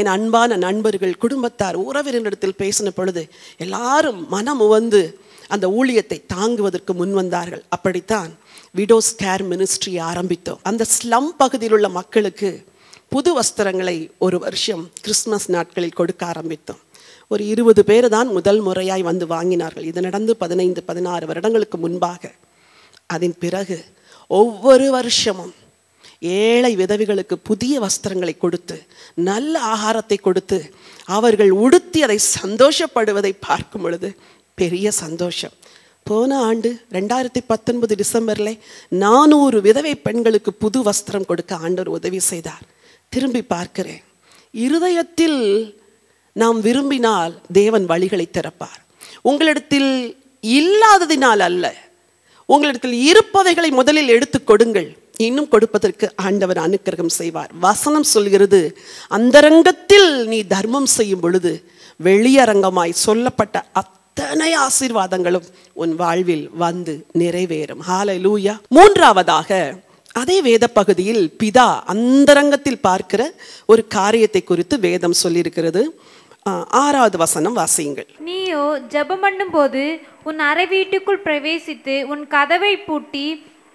என் அன்பான நண்பர்கள் குடும்பத்தார் உறவினரிடத்தில் பேசின பொழுது எல்லாரும் மனம் உவந்து அந்த ஊழியத்தை தாங்குவதற்கு முன் வந்தார்கள் அப்படித்தான் விடோஸ் கேர் மினிஸ்ட்ரி ஆரம்பித்தோம் அந்த ஸ்லம் பகுதியில் உள்ள மக்களுக்கு புது வஸ்திரங்களை ஒரு வருஷம் கிறிஸ்மஸ் நாட்களில் கொடுக்க ஆரம்பித்தோம் ஒரு இருபது பேர் தான் முதல் முறையாய் வந்து வாங்கினார்கள் இது நடந்து பதினைந்து பதினாறு வருடங்களுக்கு முன்பாக அதன் பிறகு ஒவ்வொரு வருஷமும் ஏழை விதவிகளுக்கு புதிய வஸ்திரங்களை கொடுத்து நல்ல ஆகாரத்தை கொடுத்து அவர்கள் உடுத்தி அதை சந்தோஷப்படுவதை பார்க்கும் பொழுது பெரிய சந்தோஷம் போன ஆண்டு ரெண்டாயிரத்தி பத்தொன்பது டிசம்பரில் நானூறு விதவை பெண்களுக்கு புது வஸ்திரம் கொடுக்க ஆண்டவர் உதவி செய்தார் திரும்பி பார்க்கிறேன் இருதயத்தில் நாம் விரும்பினால் தேவன் வழிகளை திறப்பார் உங்களிடத்தில் இல்லாததினால் அல்ல உங்களிடத்தில் இருப்பவைகளை முதலில் எடுத்து கொடுங்கள் இன்னும் கொடுப்பதற்கு ஆண்டவர் அனுக்கிரகம் செய்வார் வசனம் சொல்கிறது அந்தரங்கத்தில் நீ தர்மம் செய்யும் பொழுது வெளியரங்கமாய் சொல்லப்பட்ட அத்தனை ஆசீர்வாதங்களும் உன் வாழ்வில் வந்து நிறைவேறும் ஹாலை லூயா மூன்றாவதாக அதே வேத பகுதியில் பிதா அந்தரங்கத்தில் பார்க்கிற ஒரு காரியத்தை குறித்து வேதம் சொல்லியிருக்கிறது ஆறாவது வசனம் வாசியுங்கள் நீயோ ஜெபம் பண்ணும்போது உன் அறை வீட்டுக்குள் பிரவேசித்து உன் கதவை பூட்டி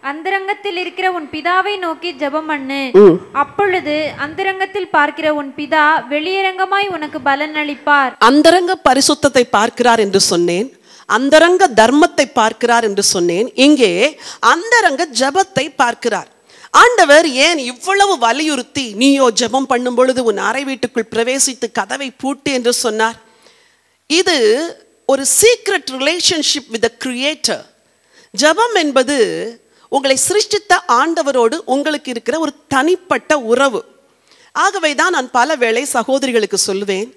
அந்தரங்கத்தில் இருக்கிற உன் பிதாவை நோக்கி ஜெபம் பண்ணு அப்பொழுது அந்தரங்கத்தில் பார்க்கிற உன் பிதா வெளியரங்கமாய் உனக்கு பலன் அளிப்பார் அந்தரங்க பரிசுத்தத்தை பார்க்கிறார் என்று சொன்னேன் அந்தரங்க தர்மத்தை பார்க்கிறார் என்று சொன்னேன் இங்கே அந்தரங்க ஜபத்தை பார்க்கிறார் ஆண்டவர் ஏன் இவ்வளவு வலியுறுத்தி நீயோ ஜெபம் பண்ணும் பொழுது உன் அறை வீட்டுக்குள் பிரவேசித்து கதவை பூட்டு என்று சொன்னார் இது ஒரு secret relationship with a creator ஜபம் என்பது உங்களை சிருஷ்டித்த ஆண்டவரோடு உங்களுக்கு இருக்கிற ஒரு தனிப்பட்ட உறவு ஆகவே தான் நான் பல வேளை சகோதரிகளுக்கு சொல்லுவேன்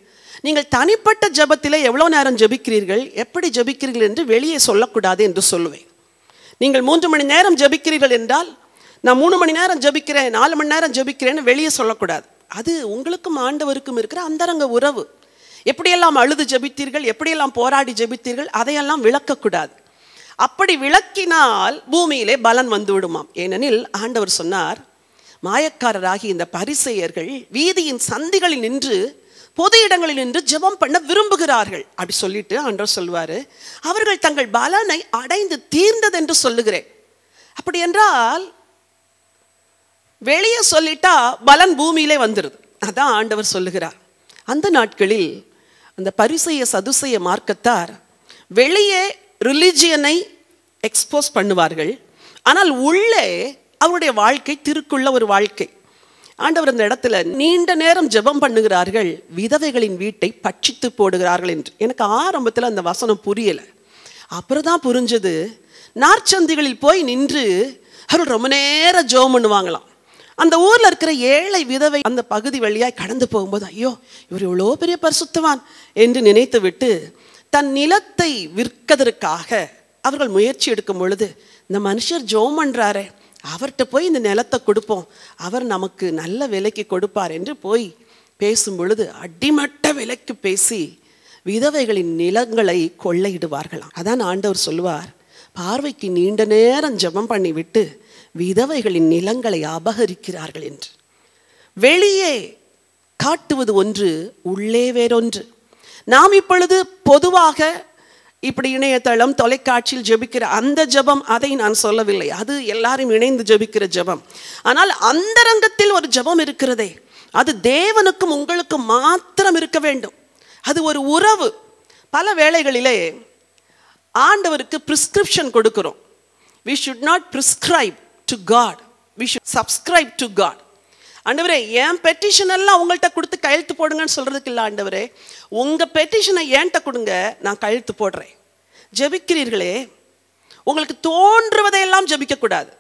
நீங்கள் தனிப்பட்ட ஜபத்தில் எவ்வளோ நேரம் ஜபிக்கிறீர்கள் எப்படி ஜபிக்கிறீர்கள் என்று வெளியே சொல்லக்கூடாது என்று சொல்லுவேன் நீங்கள் மூன்று மணி நேரம் ஜபிக்கிறீர்கள் என்றால் நான் மூணு மணி நேரம் ஜபிக்கிறேன் நாலு மணி நேரம் ஜபிக்கிறேன்னு வெளியே சொல்லக்கூடாது அது உங்களுக்கும் ஆண்டவருக்கும் இருக்கிற அந்தரங்க உறவு எப்படியெல்லாம் அழுது ஜபித்தீர்கள் எப்படியெல்லாம் போராடி ஜபித்தீர்கள் அதையெல்லாம் விளக்கக்கூடாது அப்படி விளக்கினால் பூமியிலே பலன் வந்து விடுமாம் ஏனெனில் ஆண்டவர் சொன்னார் மாயக்காரராகி இந்த பரிசெயர்கள் வீதியின் சந்திகளில் நின்று பொது இடங்களில் நின்று ஜெபம் பண்ண விரும்புகிறார்கள் அப்படி சொல்லிட்டு ஆண்டவர் சொல்வார் அவர்கள் தங்கள் பலனை அடைந்து தீர்ந்தது என்று சொல்லுகிறேன் அப்படி என்றால் வெளியே சொல்லிட்டா பலன் பூமியிலே வந்துடுது அதான் ஆண்டவர் சொல்லுகிறார் அந்த நாட்களில் அந்த பரிசைய சதுசைய மார்க்கத்தார் வெளியே ரிலிஜியனை எக்ஸ்போஸ் பண்ணுவார்கள் ஆனால் உள்ளே அவருடைய வாழ்க்கை திருக்குள்ள ஒரு வாழ்க்கை ஆண்டவர் அந்த இடத்துல நீண்ட நேரம் ஜெபம் பண்ணுகிறார்கள் விதவைகளின் வீட்டை பட்சித்து போடுகிறார்கள் என்று எனக்கு ஆரம்பத்தில் அந்த வசனம் புரியலை அப்புறம் தான் புரிஞ்சது நார்ச்சந்திகளில் போய் நின்று அவர்கள் ரொம்ப நேரம் ஜோம் பண்ணுவாங்களாம் அந்த ஊரில் இருக்கிற ஏழை விதவை அந்த பகுதி வழியாய் கடந்து போகும்போது ஐயோ இவர் இவ்வளோ பெரிய பரிசுத்தவான் என்று நினைத்து விட்டு தன் நிலத்தை விற்கதற்காக அவர்கள் முயற்சி எடுக்கும் பொழுது இந்த மனுஷர் ஜோம் பண்ணுறாரே அவர்கிட்ட போய் இந்த நிலத்தை கொடுப்போம் அவர் நமக்கு நல்ல விலைக்கு கொடுப்பார் என்று போய் பேசும் பொழுது அடிமட்ட விலைக்கு பேசி விதவைகளின் நிலங்களை கொள்ளையிடுவார்களாம் அதான் ஆண்டவர் சொல்லுவார் பார்வைக்கு நீண்ட நேரம் ஜபம் பண்ணிவிட்டு விதவைகளின் நிலங்களை அபகரிக்கிறார்கள் என்று வெளியே காட்டுவது ஒன்று உள்ளே வேறொன்று நாம் இப்பொழுது பொதுவாக இப்படி இணையதளம் தொலைக்காட்சியில் ஜெபிக்கிற அந்த ஜெபம் அதை நான் சொல்லவில்லை அது எல்லாரும் இணைந்து ஜெபிக்கிற ஜெபம் ஆனால் அந்தரங்கத்தில் ஒரு ஜெபம் இருக்கிறதே அது தேவனுக்கும் உங்களுக்கும் மாத்திரம் இருக்க வேண்டும் அது ஒரு உறவு பல வேளைகளிலே ஆண்டவருக்கு பிரிஸ்கிரிப்ஷன் கொடுக்கிறோம் we should not prescribe to God we should subscribe to God ஆண்டவரே என் பெட்டிஷன் எல்லாம் உங்கள்கிட்ட கொடுத்து கையெழுத்து போடுங்கன்னு சொல்கிறதுக்கு இல்லை ஆண்டவரே உங்கள் பெட்டிஷனை ஏன்ட்ட கொடுங்க நான் கையெழுத்து போடுறேன் ஜபிக்கிறீர்களே உங்களுக்கு தோன்றுவதையெல்லாம் ஜபிக்கக்கூடாது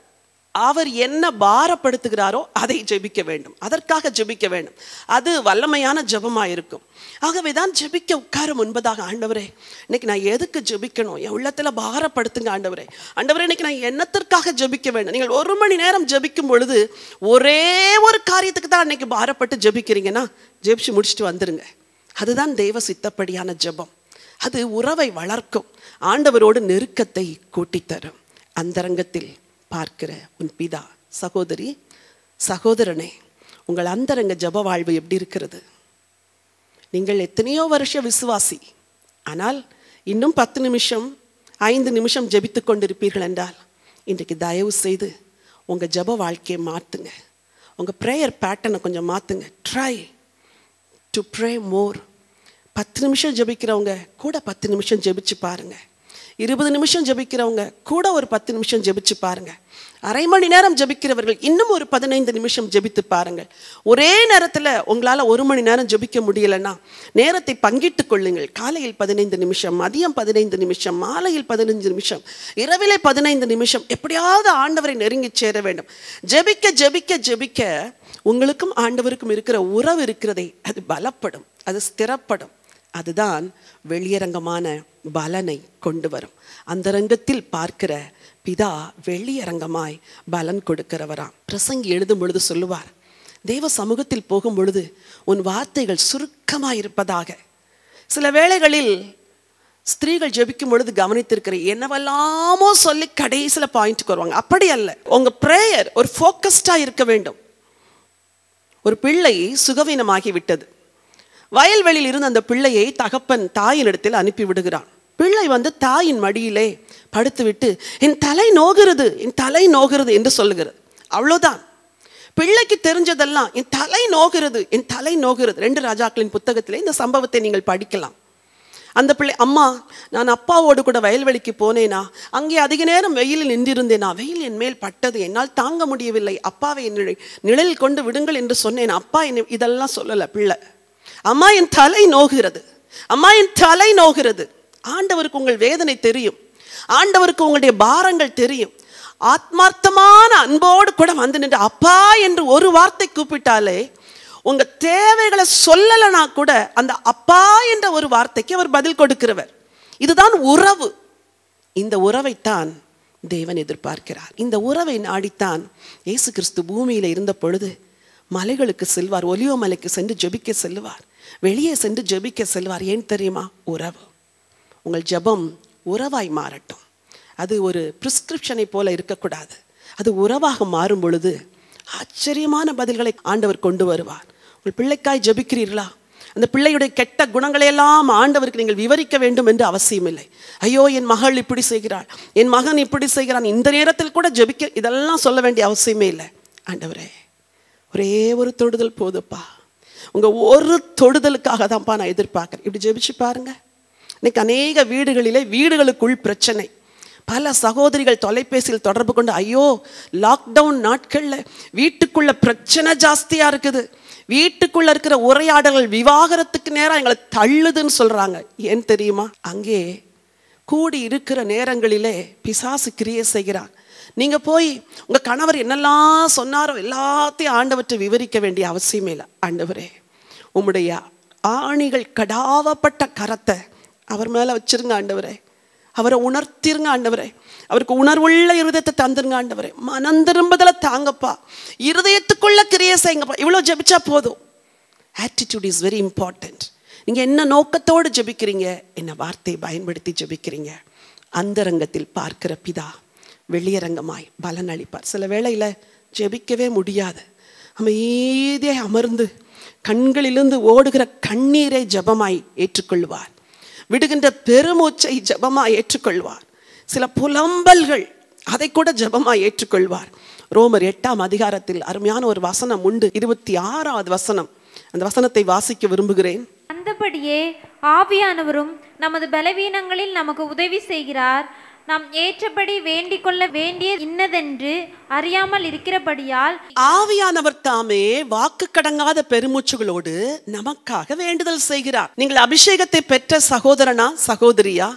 அவர் என்ன பாரப்படுத்துகிறாரோ அதை ஜெபிக்க வேண்டும் அதற்காக ஜெபிக்க வேண்டும் அது வல்லமையான ஜபமாக இருக்கும் ஆகவே தான் ஜெபிக்க உட்கார முன்பதாக ஆண்டவரே இன்னைக்கு நான் எதுக்கு ஜெபிக்கணும் என் உள்ளத்தில் பாரப்படுத்துங்க ஆண்டவரே ஆண்டவரே இன்னைக்கு நான் என்னத்திற்காக ஜெபிக்க வேண்டும் நீங்கள் ஒரு மணி நேரம் ஜெபிக்கும் பொழுது ஒரே ஒரு காரியத்துக்கு தான் அன்னைக்கு பாரப்பட்டு ஜெபிக்கிறீங்கன்னா ஜெபிச்சு முடிச்சுட்டு வந்துடுங்க அதுதான் தெய்வ சித்தப்படியான ஜெபம் அது உறவை வளர்க்கும் ஆண்டவரோடு நெருக்கத்தை கூட்டித்தரும் அந்தரங்கத்தில் பார்க்கிற உன் பிதா சகோதரி சகோதரனே உங்கள் அந்தரங்க ஜப வாழ்வு எப்படி இருக்கிறது நீங்கள் எத்தனையோ வருஷ விசுவாசி ஆனால் இன்னும் பத்து நிமிஷம் ஐந்து நிமிஷம் ஜெபித்து கொண்டிருப்பீர்கள் என்றால் இன்றைக்கு தயவு செய்து உங்கள் ஜப வாழ்க்கையை மாற்றுங்க உங்கள் ப்ரேயர் பேட்டனை கொஞ்சம் மாற்றுங்க ட்ரை டு ப்ரே மோர் பத்து நிமிஷம் ஜெபிக்கிறவங்க கூட பத்து நிமிஷம் ஜெபிச்சு பாருங்கள் இருபது நிமிஷம் ஜபிக்கிறவங்க கூட ஒரு பத்து நிமிஷம் ஜபிச்சு பாருங்க அரை மணி நேரம் ஜபிக்கிறவர்கள் இன்னும் ஒரு பதினைந்து நிமிஷம் ஜபித்து பாருங்கள் ஒரே நேரத்தில் உங்களால் ஒரு மணி நேரம் ஜபிக்க முடியலன்னா நேரத்தை பங்கிட்டு கொள்ளுங்கள் காலையில் பதினைந்து நிமிஷம் மதியம் பதினைந்து நிமிஷம் மாலையில் பதினைஞ்சு நிமிஷம் இரவிலே பதினைந்து நிமிஷம் எப்படியாவது ஆண்டவரை நெருங்கி சேர வேண்டும் ஜபிக்க ஜபிக்க ஜபிக்க உங்களுக்கும் ஆண்டவருக்கும் இருக்கிற உறவு இருக்கிறதே அது பலப்படும் அது ஸ்திரப்படும் அதுதான் வெளியரங்கமான பலனை கொண்டு வரும் அந்த ரங்கத்தில் பார்க்கிற பிதா வெளியரங்கமாய் பலன் கொடுக்கிறவராம் பிரசங்கி எழுதும் பொழுது சொல்லுவார் தேவ சமூகத்தில் போகும் பொழுது உன் வார்த்தைகள் சுருக்கமாக இருப்பதாக சில வேளைகளில் ஸ்திரீகள் ஜெபிக்கும் பொழுது கவனித்திருக்கிற என்னவெல்லாமோ சொல்லி கடைசியில் பாயிண்ட்டுக்கு வருவாங்க அப்படி அல்ல உங்கள் ப்ரேயர் ஒரு ஃபோக்கஸ்டாக இருக்க வேண்டும் ஒரு பிள்ளை சுகவீனமாகி விட்டது வயல்வெளியில் இருந்த அந்த பிள்ளையை தகப்பன் தாயினிடத்தில் அனுப்பி விடுகிறான் பிள்ளை வந்து தாயின் மடியிலே படுத்துவிட்டு என் தலை நோகிறது என் தலை நோகிறது என்று சொல்லுகிறது அவ்வளோதான் பிள்ளைக்கு தெரிஞ்சதெல்லாம் என் தலை நோகிறது என் தலை நோகிறது ரெண்டு ராஜாக்களின் புத்தகத்திலே இந்த சம்பவத்தை நீங்கள் படிக்கலாம் அந்த பிள்ளை அம்மா நான் அப்பாவோடு கூட வயல்வெளிக்கு போனேனா அங்கே அதிக நேரம் வெயிலில் நின்றிருந்தேனா வெயில் என் மேல் பட்டது என்னால் தாங்க முடியவில்லை அப்பாவை என்னை நிழலில் கொண்டு விடுங்கள் என்று சொன்னேன் அப்பா என்னை இதெல்லாம் சொல்லலை பிள்ளை அம்மா என் தலை நோகிறது அம்மா என் தலை நோகிறது ஆண்டவருக்கு உங்கள் வேதனை தெரியும் ஆண்டவருக்கு உங்களுடைய பாரங்கள் தெரியும் ஆத்மார்த்தமான அன்போடு கூட வந்து நின்று அப்பா என்று ஒரு வார்த்தை கூப்பிட்டாலே உங்க தேவைகளை சொல்லலைனா கூட அந்த அப்பா என்ற ஒரு வார்த்தைக்கு அவர் பதில் கொடுக்கிறவர் இதுதான் உறவு இந்த உறவைத்தான் தேவன் எதிர்பார்க்கிறார் இந்த உறவை நாடித்தான் இயேசு கிறிஸ்து பூமியில் இருந்த பொழுது மலைகளுக்கு செல்வார் ஒலியோ மலைக்கு சென்று ஜெபிக்க செல்வார் வெளியே சென்று ஜெபிக்க செல்வார் ஏன் தெரியுமா உறவு உங்கள் ஜெபம் உறவாய் மாறட்டும் அது ஒரு பிரிஸ்கிரிப்ஷனை போல இருக்கக்கூடாது அது உறவாக மாறும் பொழுது ஆச்சரியமான பதில்களை ஆண்டவர் கொண்டு வருவார் உங்கள் பிள்ளைக்காய் ஜபிக்கிறீர்களா அந்த பிள்ளையுடைய கெட்ட குணங்களையெல்லாம் ஆண்டவருக்கு நீங்கள் விவரிக்க வேண்டும் என்று அவசியம் இல்லை ஐயோ என் மகள் இப்படி செய்கிறாள் என் மகன் இப்படி செய்கிறான் இந்த நேரத்தில் கூட ஜபிக்க இதெல்லாம் சொல்ல வேண்டிய அவசியமே இல்லை ஆண்டவரே ஒரே ஒரு தொடுதல் போதுப்பா உங்கள் ஒரு தொடுதலுக்காக தான்ப்பா நான் எதிர்பார்க்குறேன் இப்படி ஜெபிச்சு பாருங்கள் இன்னைக்கு அநேக வீடுகளிலே வீடுகளுக்குள் பிரச்சனை பல சகோதரிகள் தொலைபேசியில் தொடர்பு கொண்டு ஐயோ லாக்டவுன் நாட்களில் வீட்டுக்குள்ளே பிரச்சனை ஜாஸ்தியாக இருக்குது வீட்டுக்குள்ளே இருக்கிற உரையாடல்கள் விவாகரத்துக்கு நேரம் எங்களை தள்ளுதுன்னு சொல்கிறாங்க ஏன் தெரியுமா அங்கே கூடி இருக்கிற நேரங்களிலே பிசாசு கிரியே செய்கிறான் நீங்கள் போய் உங்கள் கணவர் என்னெல்லாம் சொன்னாரோ எல்லாத்தையும் ஆண்டவற்றை விவரிக்க வேண்டிய அவசியமே இல்லை ஆண்டவரே உம்முடைய ஆணிகள் கடாவப்பட்ட கரத்தை அவர் மேலே வச்சிருங்க ஆண்டவரே அவரை உணர்த்திருங்க ஆண்டவரே அவருக்கு உணர்வுள்ள இருதயத்தை தந்துருங்க ஆண்டவரே மனம் திரும்பதில் தாங்கப்பா இருதயத்துக்குள்ள கிரியை செய்யுங்கப்பா இவ்வளோ ஜபிச்சா போதும் ஆட்டிடியூட் இஸ் வெரி இம்பார்ட்டண்ட் நீங்கள் என்ன நோக்கத்தோடு ஜபிக்கிறீங்க என்ன வார்த்தையை பயன்படுத்தி ஜபிக்கிறீங்க அந்தரங்கத்தில் பார்க்கிற பிதா வெளியரங்கமாய் பலன் அளிப்பார் சில வேளையில் ஜெபிக்கவே முடியாது அமைதியாக அமர்ந்து கண்களிலிருந்து ஓடுகிற கண்ணீரை ஜபமாய் ஏற்றுக்கொள்வார் விடுகின்ற பெருமூச்சை ஜபமாய் ஏற்றுக்கொள்வார் சில புலம்பல்கள் அதை கூட ஜபமாய் ஏற்றுக்கொள்வார் ரோமர் எட்டாம் அதிகாரத்தில் அருமையான ஒரு வசனம் உண்டு இருபத்தி ஆறாவது வசனம் அந்த வசனத்தை வாசிக்க விரும்புகிறேன் அந்தபடியே ஆவியானவரும் நமது பலவீனங்களில் நமக்கு உதவி செய்கிறார் நாம் ஏற்றபடி வேண்டிக் கொள்ள வேண்டிய இன்னதென்று அறியாமல் இருக்கிறபடியால் ஆவியானவர் தாமே வாக்கு கடங்காத பெருமூச்சுகளோடு நமக்காக வேண்டுதல் செய்கிறார் நீங்கள் அபிஷேகத்தை பெற்ற சகோதரனா சகோதரியா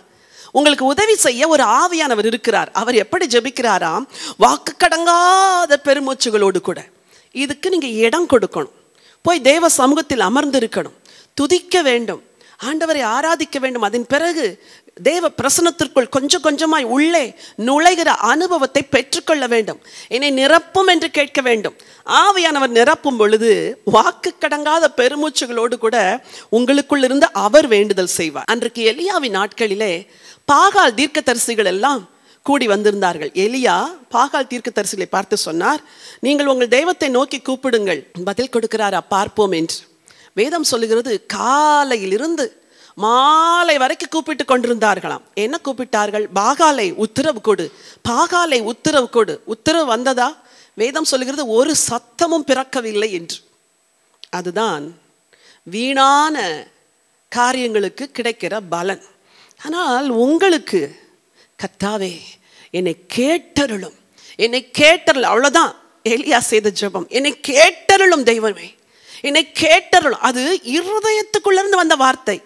உங்களுக்கு உதவி செய்ய ஒரு ஆவியானவர் இருக்கிறார் அவர் எப்படி ஜெபிக்கிறாராம் வாக்கு கடங்காத பெருமூச்சுகளோடு கூட இதுக்கு நீங்கள் இடம் கொடுக்கணும் போய் தேவ சமூகத்தில் அமர்ந்திருக்கணும் துதிக்க வேண்டும் ஆண்டவரை ஆராதிக்க வேண்டும் அதன் பிறகு தேவ பிரசனத்திற்குள் கொஞ்சம் கொஞ்சமாய் உள்ளே நுழைகிற அனுபவத்தை பெற்றுக்கொள்ள வேண்டும் என்னை நிரப்பும் என்று கேட்க வேண்டும் ஆவியானவர் நிரப்பும் பொழுது வாக்கு கடங்காத பெருமூச்சுகளோடு கூட உங்களுக்குள் இருந்து அவர் வேண்டுதல் செய்வார் அன்றைக்கு எலியாவின் நாட்களிலே பாகால் தீர்க்கதரிசிகள் எல்லாம் கூடி வந்திருந்தார்கள் எலியா பாகால் தரிசிகளை பார்த்து சொன்னார் நீங்கள் உங்கள் தெய்வத்தை நோக்கி கூப்பிடுங்கள் பதில் கொடுக்கிறாரா பார்ப்போம் என்று வேதம் சொல்லுகிறது காலையிலிருந்து மாலை வரைக்கும் கூப்பிட்டு கொண்டிருந்தார்களாம் என்ன கூப்பிட்டார்கள் பாகாலை உத்தரவு கொடு பாகாலை உத்தரவு கொடு உத்தரவு வந்ததா வேதம் சொல்லுகிறது ஒரு சத்தமும் பிறக்கவில்லை என்று அதுதான் வீணான காரியங்களுக்கு கிடைக்கிற பலன் ஆனால் உங்களுக்கு கத்தாவே என்னை கேட்டருளும் என்னை கேட்டருள் அவ்வளோதான் எலியா செய்த ஜபம் என்னை கேட்டருளும் தெய்வமே என்னை கேட்டருள் அது இருதயத்துக்குள்ளேருந்து வந்த வார்த்தை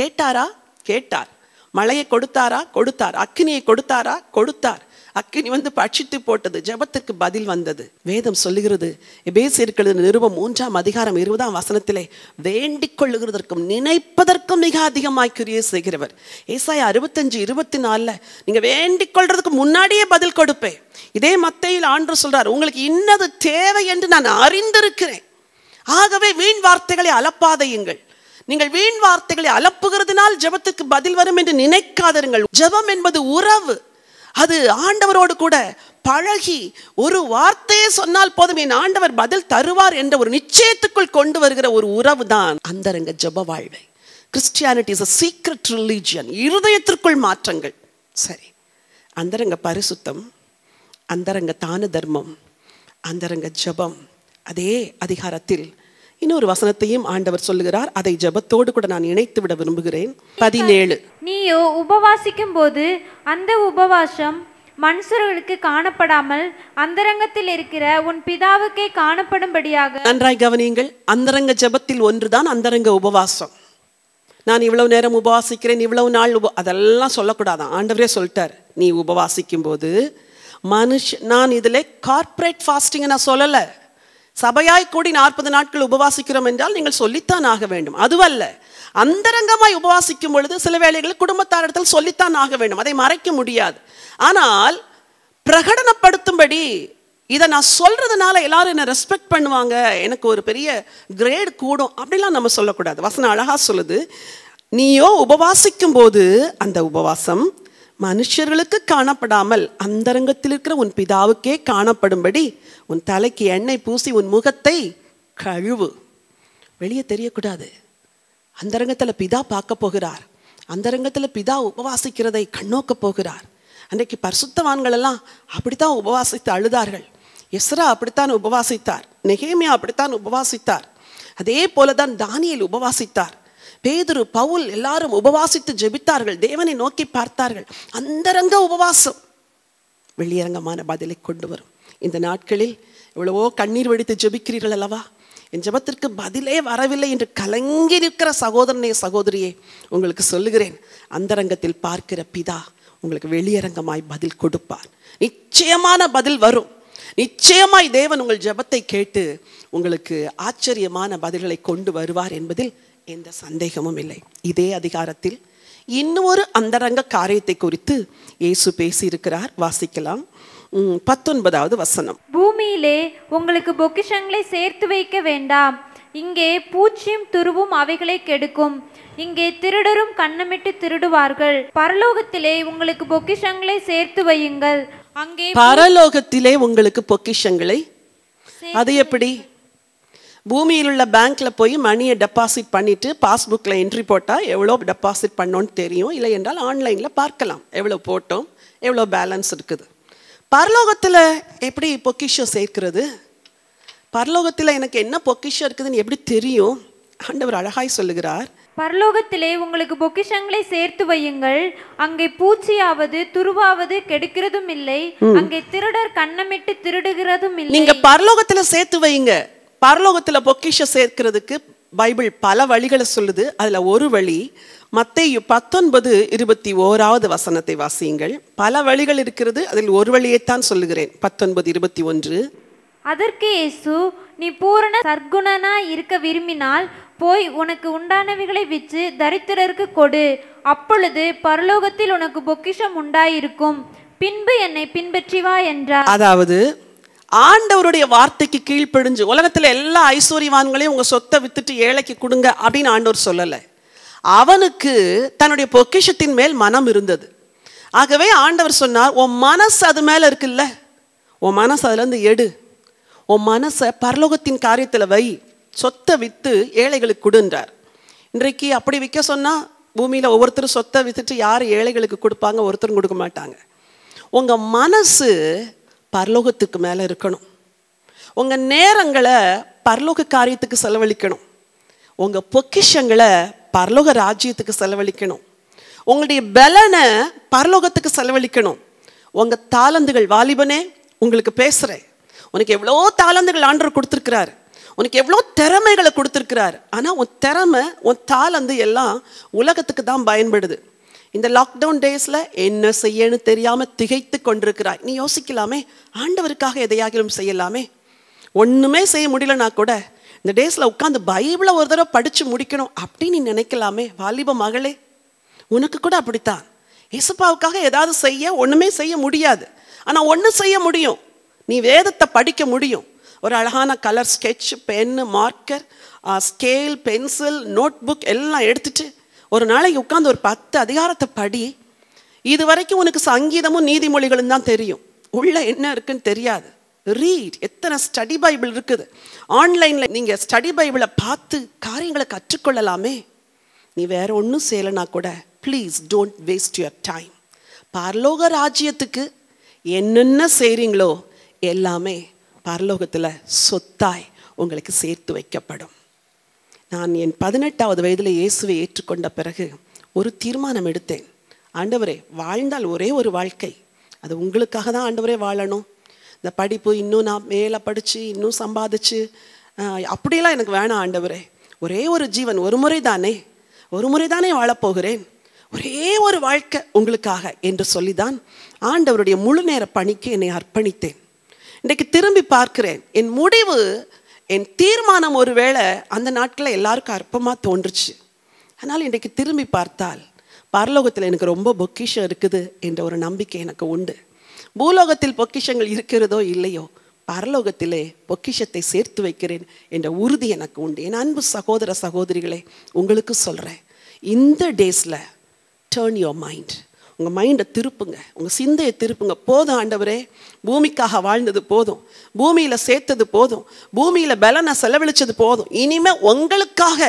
கேட்டாரா கேட்டார் மழையை கொடுத்தாரா கொடுத்தார் அக்னியை கொடுத்தாரா கொடுத்தார் அக்கினி வந்து பட்சித்து போட்டது ஜபத்திற்கு பதில் வந்தது வேதம் சொல்லுகிறது பேசி இருக்கிறது நிருபம் மூன்றாம் அதிகாரம் இருபதாம் வசனத்திலே வேண்டிக் கொள்ளுகிறதற்கும் நினைப்பதற்கும் மிக அதிகமாய் செய்கிறவர் ஏசாய அறுபத்தஞ்சு இருபத்தி நாலில் நீங்கள் வேண்டிக் கொள்றதுக்கு முன்னாடியே பதில் கொடுப்பேன் இதே மத்தையில் ஆண்டு சொல்றார் உங்களுக்கு இன்னது தேவை என்று நான் அறிந்திருக்கிறேன் ஆகவே வீண் வார்த்தைகளை அலப்பாதையுங்கள் நீங்கள் வீண் வார்த்தைகளை அலப்புகிறதுனால் ஜெபத்துக்கு பதில் வரும் என்று நினைக்காதருங்கள் ஜெபம் என்பது உறவு அது ஆண்டவரோடு கூட பழகி ஒரு வார்த்தையை சொன்னால் போதும் என் ஆண்டவர் பதில் தருவார் என்ற ஒரு நிச்சயத்துக்குள் கொண்டு வருகிற ஒரு உறவு தான் அந்தரங்க ஜப வாழ்வை Christianity is a secret religion இருதயத்திற்குள் மாற்றங்கள் சரி அந்தரங்க பரிசுத்தம் அந்தரங்க தான தர்மம் அந்தரங்க ஜபம் அதே அதிகாரத்தில் இன்னொரு வசனத்தையும் ஆண்டவர் சொல்லுகிறார் அதை ஜபத்தோடு கூட நான் இணைத்து விட விரும்புகிறேன் பதினேழு நீயோ உபவாசிக்கும் போது அந்த உபவாசம் மனுஷர்களுக்கு காணப்படாமல் அந்தரங்கத்தில் இருக்கிற உன் பிதாவுக்கே காணப்படும்படியாக நன்றாய் கவனியுங்கள் அந்தரங்க ஜபத்தில் ஒன்றுதான் அந்தரங்க உபவாசம் நான் இவ்வளவு நேரம் உபவாசிக்கிறேன் இவ்வளவு நாள் உப அதெல்லாம் சொல்லக்கூடாதான் ஆண்டவரே சொல்லிட்டார் நீ உபவாசிக்கும் போது மனுஷ நான் இதில் கார்ப்பரேட் ஃபாஸ்டிங்கை நான் சொல்லலை சபையாய் கூடி நாற்பது நாட்கள் உபவாசிக்கிறோம் என்றால் நீங்கள் சொல்லித்தான் ஆக வேண்டும் அதுவல்ல அந்தரங்கமாய் உபவாசிக்கும் பொழுது சில வேளைகளில் குடும்பத்தாரிடத்தில் சொல்லித்தான் ஆக வேண்டும் அதை மறைக்க முடியாது ஆனால் பிரகடனப்படுத்தும்படி இதை நான் சொல்கிறதுனால எல்லாரும் என்னை ரெஸ்பெக்ட் பண்ணுவாங்க எனக்கு ஒரு பெரிய கிரேடு கூடும் அப்படிலாம் நம்ம சொல்லக்கூடாது வசனம் அழகாக சொல்லுது நீயோ உபவாசிக்கும் போது அந்த உபவாசம் மனுஷர்களுக்கு காணப்படாமல் அந்தரங்கத்தில் இருக்கிற உன் பிதாவுக்கே காணப்படும்படி உன் தலைக்கு எண்ணெய் பூசி உன் முகத்தை கழுவு வெளியே தெரியக்கூடாது அந்தரங்கத்தில் பிதா பார்க்க போகிறார் அந்தரங்கத்தில் பிதா உபவாசிக்கிறதை கண்ணோக்க போகிறார் அன்றைக்கு பரிசுத்தவான்களெல்லாம் அப்படித்தான் உபவாசித்து அழுதார்கள் எஸ்ரா அப்படித்தான் உபவாசித்தார் நெகேமியா அப்படித்தான் உபவாசித்தார் அதே போல தான் தானியல் உபவாசித்தார் பேதுரு பவுல் எல்லாரும் உபவாசித்து ஜெபித்தார்கள் தேவனை நோக்கி பார்த்தார்கள் அந்தரங்க உபவாசம் வெளியரங்கமான பதிலை கொண்டு வரும் இந்த நாட்களில் எவ்வளவோ கண்ணீர் வடித்து ஜெபிக்கிறீர்கள் அல்லவா என் ஜபத்திற்கு பதிலே வரவில்லை என்று கலங்கி நிற்கிற சகோதரனே சகோதரியே உங்களுக்கு சொல்லுகிறேன் அந்தரங்கத்தில் பார்க்கிற பிதா உங்களுக்கு வெளியரங்கமாய் பதில் கொடுப்பார் நிச்சயமான பதில் வரும் நிச்சயமாய் தேவன் உங்கள் ஜபத்தை கேட்டு உங்களுக்கு ஆச்சரியமான பதில்களை கொண்டு வருவார் என்பதில் எந்த சந்தேகமும் இல்லை இதே அதிகாரத்தில் இன்னொரு அந்தரங்க காரியத்தை குறித்து இயேசு பேசியிருக்கிறார் வாசிக்கலாம் பத்தொன்பதாவது வசனம் பூமியிலே உங்களுக்கு பொக்கிஷங்களை சேர்த்து வைக்க வேண்டாம் இங்கே பூச்சியும் துருவும் அவைகளை கெடுக்கும் இங்கே திருடரும் கண்ணமிட்டு திருடுவார்கள் பரலோகத்திலே உங்களுக்கு பொக்கிஷங்களை சேர்த்து வையுங்கள் அங்கே பரலோகத்திலே உங்களுக்கு பொக்கிஷங்களை அது எப்படி பூமியில் உள்ள பேங்க்ல போய் மணியை டெபாசிட் பண்ணிட்டு பாஸ்புக்ல என்ட்ரி போட்டால் எவ்வளோ டெபாசிட் பண்ணோன்னு தெரியும் இல்லை என்றால் ஆன்லைனில் பார்க்கலாம் எவ்வளோ போட்டோம் எவ்வளோ பேலன்ஸ் இருக்குது பரலோகத்தில் எப்படி பொக்கிஷம் சேர்க்கிறது பரலோகத்தில் எனக்கு என்ன பொக்கிஷம் இருக்குதுன்னு எப்படி தெரியும் ஆண்டவர் அழகாய் சொல்லுகிறார் பரலோகத்திலே உங்களுக்கு பொக்கிஷங்களை சேர்த்து வையுங்கள் அங்கே பூச்சியாவது துருவாவது கெடுக்கிறதும் இல்லை அங்கே திருடர் கண்ணமிட்டு திருடுகிறதும் இல்லை நீங்க பரலோகத்துல சேர்த்து வையுங்க பரலோகத்துல பொக்கிஷம் சேர்க்கிறதுக்கு பைபிள் பல வழிகளை சொல்லுது அதில் ஒரு வழி மத்தையு பத்தொன்பது இருபத்தி ஓராவது வசனத்தை வாசியுங்கள் பல வழிகள் இருக்கிறது அதில் ஒரு வழியைத்தான் சொல்லுகிறேன் பத்தொன்பது இருபத்தி ஒன்று அதற்கு இயேசு நீ பூரண சர்க்குணனா இருக்க விரும்பினால் போய் உனக்கு உண்டானவைகளை விற்று தரித்திரருக்கு கொடு அப்பொழுது பரலோகத்தில் உனக்கு பொக்கிஷம் உண்டாயிருக்கும் பின்பு என்னை பின்பற்றி வா என்றார் அதாவது ஆண்டவருடைய வார்த்தைக்கு கீழ்ப்பிடிஞ்சு உலகத்தில் எல்லா ஐஸ்வர்யவான்களையும் உங்கள் சொத்தை வித்துட்டு ஏழைக்கு கொடுங்க அப்படின்னு ஆண்டவர் சொல்லலை அவனுக்கு தன்னுடைய பொக்கிஷத்தின் மேல் மனம் இருந்தது ஆகவே ஆண்டவர் சொன்னார் உன் மனசு அது மேலே இருக்குல்ல உன் மனசு அதுலேருந்து எடு உன் மனசை பரலோகத்தின் காரியத்தில் வை சொத்தை விற்று ஏழைகளுக்கு கொடுன்றார் இன்றைக்கு அப்படி விற்க சொன்னால் பூமியில் ஒவ்வொருத்தரும் சொத்தை விற்றுட்டு யார் ஏழைகளுக்கு கொடுப்பாங்க ஒருத்தரும் கொடுக்க மாட்டாங்க உங்கள் மனசு பரலோகத்துக்கு மேலே இருக்கணும் உங்கள் நேரங்களை பரலோக காரியத்துக்கு செலவழிக்கணும் உங்கள் பொக்கிஷங்களை பரலோக ராஜ்யத்துக்கு செலவழிக்கணும் உங்களுடைய பலனை பரலோகத்துக்கு செலவழிக்கணும் உங்கள் தாளந்துகள் வாலிபனே உங்களுக்கு பேசுகிறேன் உனக்கு எவ்வளோ தாளந்துகள் ஆண்டவர் கொடுத்துருக்கிறாரு உனக்கு எவ்வளோ திறமைகளை கொடுத்துருக்கிறார் ஆனால் உன் திறமை உன் தாளந்து எல்லாம் உலகத்துக்கு தான் பயன்படுது இந்த லாக்டவுன் டேஸில் என்ன செய்யன்னு தெரியாமல் திகைத்து கொண்டிருக்கிறாய் நீ யோசிக்கலாமே ஆண்டவருக்காக எதையாகிலும் செய்யலாமே ஒன்றுமே செய்ய முடியலனா கூட இந்த டேஸில் உட்காந்து பைபிளை ஒரு தடவை படித்து முடிக்கணும் அப்படின்னு நீ நினைக்கலாமே வாலிப மகளே உனக்கு கூட அப்படித்தான் இசுப்பாவுக்காக ஏதாவது செய்ய ஒன்றுமே செய்ய முடியாது ஆனால் ஒன்று செய்ய முடியும் நீ வேதத்தை படிக்க முடியும் ஒரு அழகான colour sketch pen marker scale pencil notebook எல்லாம் எடுத்துட்டு ஒரு நாளைக்கு உட்காந்து ஒரு பத்து அதிகாரத்தை படி இது வரைக்கும் உனக்கு சங்கீதமும் நீதிமொழிகளும் தான் தெரியும் உள்ள என்ன இருக்குன்னு தெரியாது ரீட் எத்தனை ஸ்டடி பைபிள் இருக்குது ஆன்லைனில் நீங்கள் ஸ்டடி பைபிளை பார்த்து காரியங்களை கற்றுக்கொள்ளலாமே நீ வேற ஒன்றும் செய்யலைனா கூட please don't waste your time பரலோக ராஜ்யத்துக்கு என்னென்ன செய்கிறீங்களோ எல்லாமே பரலோகத்தில் சொத்தாய் உங்களுக்கு சேர்த்து வைக்கப்படும் நான் என் பதினெட்டாவது வயதில் இயேசுவை ஏற்றுக்கொண்ட பிறகு ஒரு தீர்மானம் எடுத்தேன் ஆண்டவரே வாழ்ந்தால் ஒரே ஒரு வாழ்க்கை அது உங்களுக்காக தான் ஆண்டவரே வாழணும் இந்த படிப்பு இன்னும் நான் மேலே படித்து இன்னும் சம்பாதிச்சு அப்படியெல்லாம் எனக்கு வேணாம் ஆண்டவரே ஒரே ஒரு ஜீவன் ஒரு முறை தானே ஒரு முறை தானே வாழப்போகிறேன் ஒரே ஒரு வாழ்க்கை உங்களுக்காக என்று சொல்லிதான் ஆண்டவருடைய முழு நேர பணிக்கு என்னை அர்ப்பணித்தேன் இன்றைக்கு திரும்பி பார்க்கிறேன் என் முடிவு என் தீர்மானம் ஒருவேளை அந்த நாட்களில் எல்லாருக்கும் அற்பமாக தோன்றுச்சு ஆனால் இன்றைக்கு திரும்பி பார்த்தால் பரலோகத்தில் எனக்கு ரொம்ப பொக்கிஷம் இருக்குது என்ற ஒரு நம்பிக்கை எனக்கு உண்டு பூலோகத்தில் பொக்கிஷங்கள் இருக்கிறதோ இல்லையோ பரலோகத்திலே பொக்கிஷத்தை சேர்த்து வைக்கிறேன் என்ற உறுதி எனக்கு உண்டு என் அன்பு சகோதர சகோதரிகளே உங்களுக்கு சொல்கிறேன் இந்த டேஸில் டேர்ன் யோர் மைண்ட் உங்கள் மைண்டை திருப்புங்க உங்கள் சிந்தையை திருப்புங்க போதும் ஆண்டவரே பூமிக்காக வாழ்ந்தது போதும் பூமியில் சேர்த்தது போதும் பூமியில் பலனை செலவழித்தது போதும் இனிமேல் உங்களுக்காக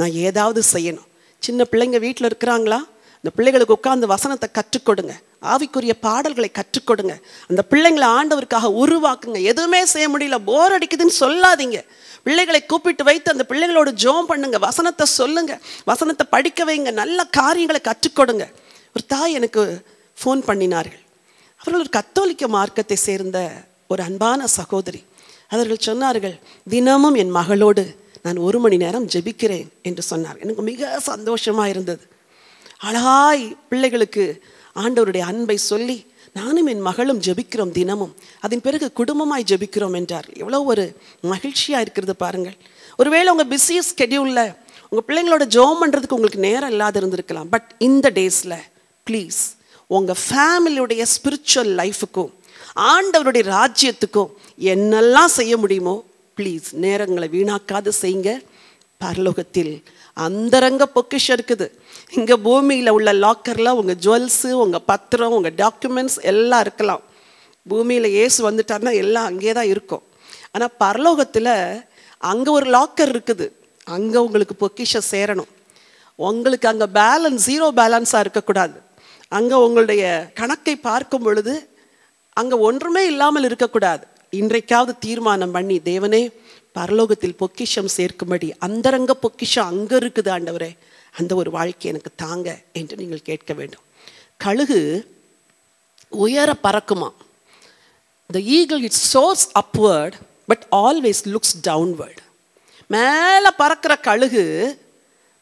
நான் ஏதாவது செய்யணும் சின்ன பிள்ளைங்க வீட்டில் இருக்கிறாங்களா இந்த பிள்ளைகளுக்கு உட்காந்து வசனத்தை கற்றுக்கொடுங்க ஆவிக்குரிய பாடல்களை கற்றுக்கொடுங்க அந்த பிள்ளைங்களை ஆண்டவருக்காக உருவாக்குங்க எதுவுமே செய்ய முடியல போர் அடிக்குதுன்னு சொல்லாதீங்க பிள்ளைகளை கூப்பிட்டு வைத்து அந்த பிள்ளைகளோட ஜோம் பண்ணுங்க வசனத்தை சொல்லுங்க வசனத்தை படிக்க வைங்க நல்ல காரியங்களை கற்றுக்கொடுங்க ஒரு தாய் எனக்கு ஃபோன் பண்ணினார்கள் அவர்கள் ஒரு கத்தோலிக்க மார்க்கத்தை சேர்ந்த ஒரு அன்பான சகோதரி அவர்கள் சொன்னார்கள் தினமும் என் மகளோடு நான் ஒரு மணி நேரம் ஜெபிக்கிறேன் என்று சொன்னார் எனக்கு மிக சந்தோஷமாக இருந்தது அழகாய் பிள்ளைகளுக்கு ஆண்டவருடைய அன்பை சொல்லி நானும் என் மகளும் ஜெபிக்கிறோம் தினமும் அதன் பிறகு குடும்பமாய் ஜெபிக்கிறோம் என்றார் எவ்வளோ ஒரு மகிழ்ச்சியாக இருக்கிறது பாருங்கள் ஒருவேளை உங்கள் பிஸியஸ் ஸ்கெடியூலில் உங்கள் பிள்ளைங்களோட ஜோம் பண்ணுறதுக்கு உங்களுக்கு நேரம் இல்லாத இருந்திருக்கலாம் பட் இந்த டேஸில் ப்ளீஸ் உங்கள் ஃபேமிலியுடைய ஸ்பிரிச்சுவல் லைஃபுக்கும் ஆண்டவருடைய ராஜ்யத்துக்கும் என்னெல்லாம் செய்ய முடியுமோ ப்ளீஸ் நேரங்களை வீணாக்காது செய்யுங்க பரலோகத்தில் அந்தரங்க பொக்கிஷம் இருக்குது இங்கே பூமியில் உள்ள லாக்கரில் உங்கள் ஜுவல்ஸு உங்கள் பத்திரம் உங்கள் டாக்குமெண்ட்ஸ் எல்லாம் இருக்கலாம் பூமியில் ஏசு வந்துட்டார்னா எல்லாம் அங்கே தான் இருக்கும் ஆனால் பரலோகத்தில் அங்கே ஒரு லாக்கர் இருக்குது அங்கே உங்களுக்கு பொக்கிஷம் சேரணும் உங்களுக்கு அங்கே பேலன்ஸ் ஜீரோ பேலன்ஸாக இருக்கக்கூடாது அங்கே உங்களுடைய கணக்கை பார்க்கும் பொழுது அங்கே ஒன்றுமே இல்லாமல் இருக்கக்கூடாது இன்றைக்காவது தீர்மானம் பண்ணி தேவனே பரலோகத்தில் பொக்கிஷம் சேர்க்கும்படி அந்தரங்க பொக்கிஷம் அங்கே இருக்குது ஆண்டவரே அந்த ஒரு வாழ்க்கை எனக்கு தாங்க என்று நீங்கள் கேட்க வேண்டும் கழுகு உயர பறக்குமா the eagle it's soars upward but always looks downward மேலே பறக்கிற கழுகு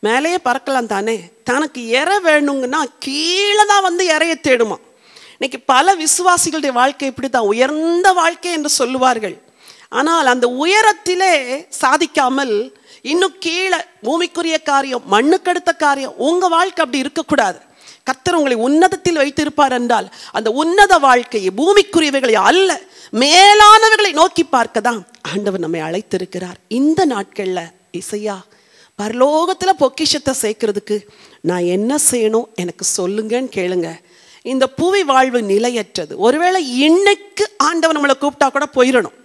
மேலேயே பறக்கலாம் தானே தனக்கு இற வேணுங்கன்னா கீழே தான் வந்து இறைய தேடுமா இன்னைக்கு பல விசுவாசிகளுடைய வாழ்க்கை இப்படி தான் உயர்ந்த வாழ்க்கை என்று சொல்லுவார்கள் ஆனால் அந்த உயரத்திலே சாதிக்காமல் இன்னும் கீழே பூமிக்குரிய காரியம் மண்ணுக்கடுத்த காரியம் உங்கள் வாழ்க்கை அப்படி இருக்கக்கூடாது கத்தர் உங்களை உன்னதத்தில் வைத்திருப்பார் என்றால் அந்த உன்னத வாழ்க்கையை பூமிக்குரியவைகளை அல்ல மேலானவைகளை நோக்கி பார்க்க தான் ஆண்டவர் நம்மை அழைத்திருக்கிறார் இந்த நாட்களில் இசையா பரலோகத்தில் பொக்கிஷத்தை சேர்க்கறதுக்கு நான் என்ன செய்யணும் எனக்கு சொல்லுங்கன்னு கேளுங்க இந்த புவி வாழ்வு நிலையற்றது ஒருவேளை இன்னைக்கு ஆண்டவன் நம்மளை கூப்பிட்டா கூட போயிடணும்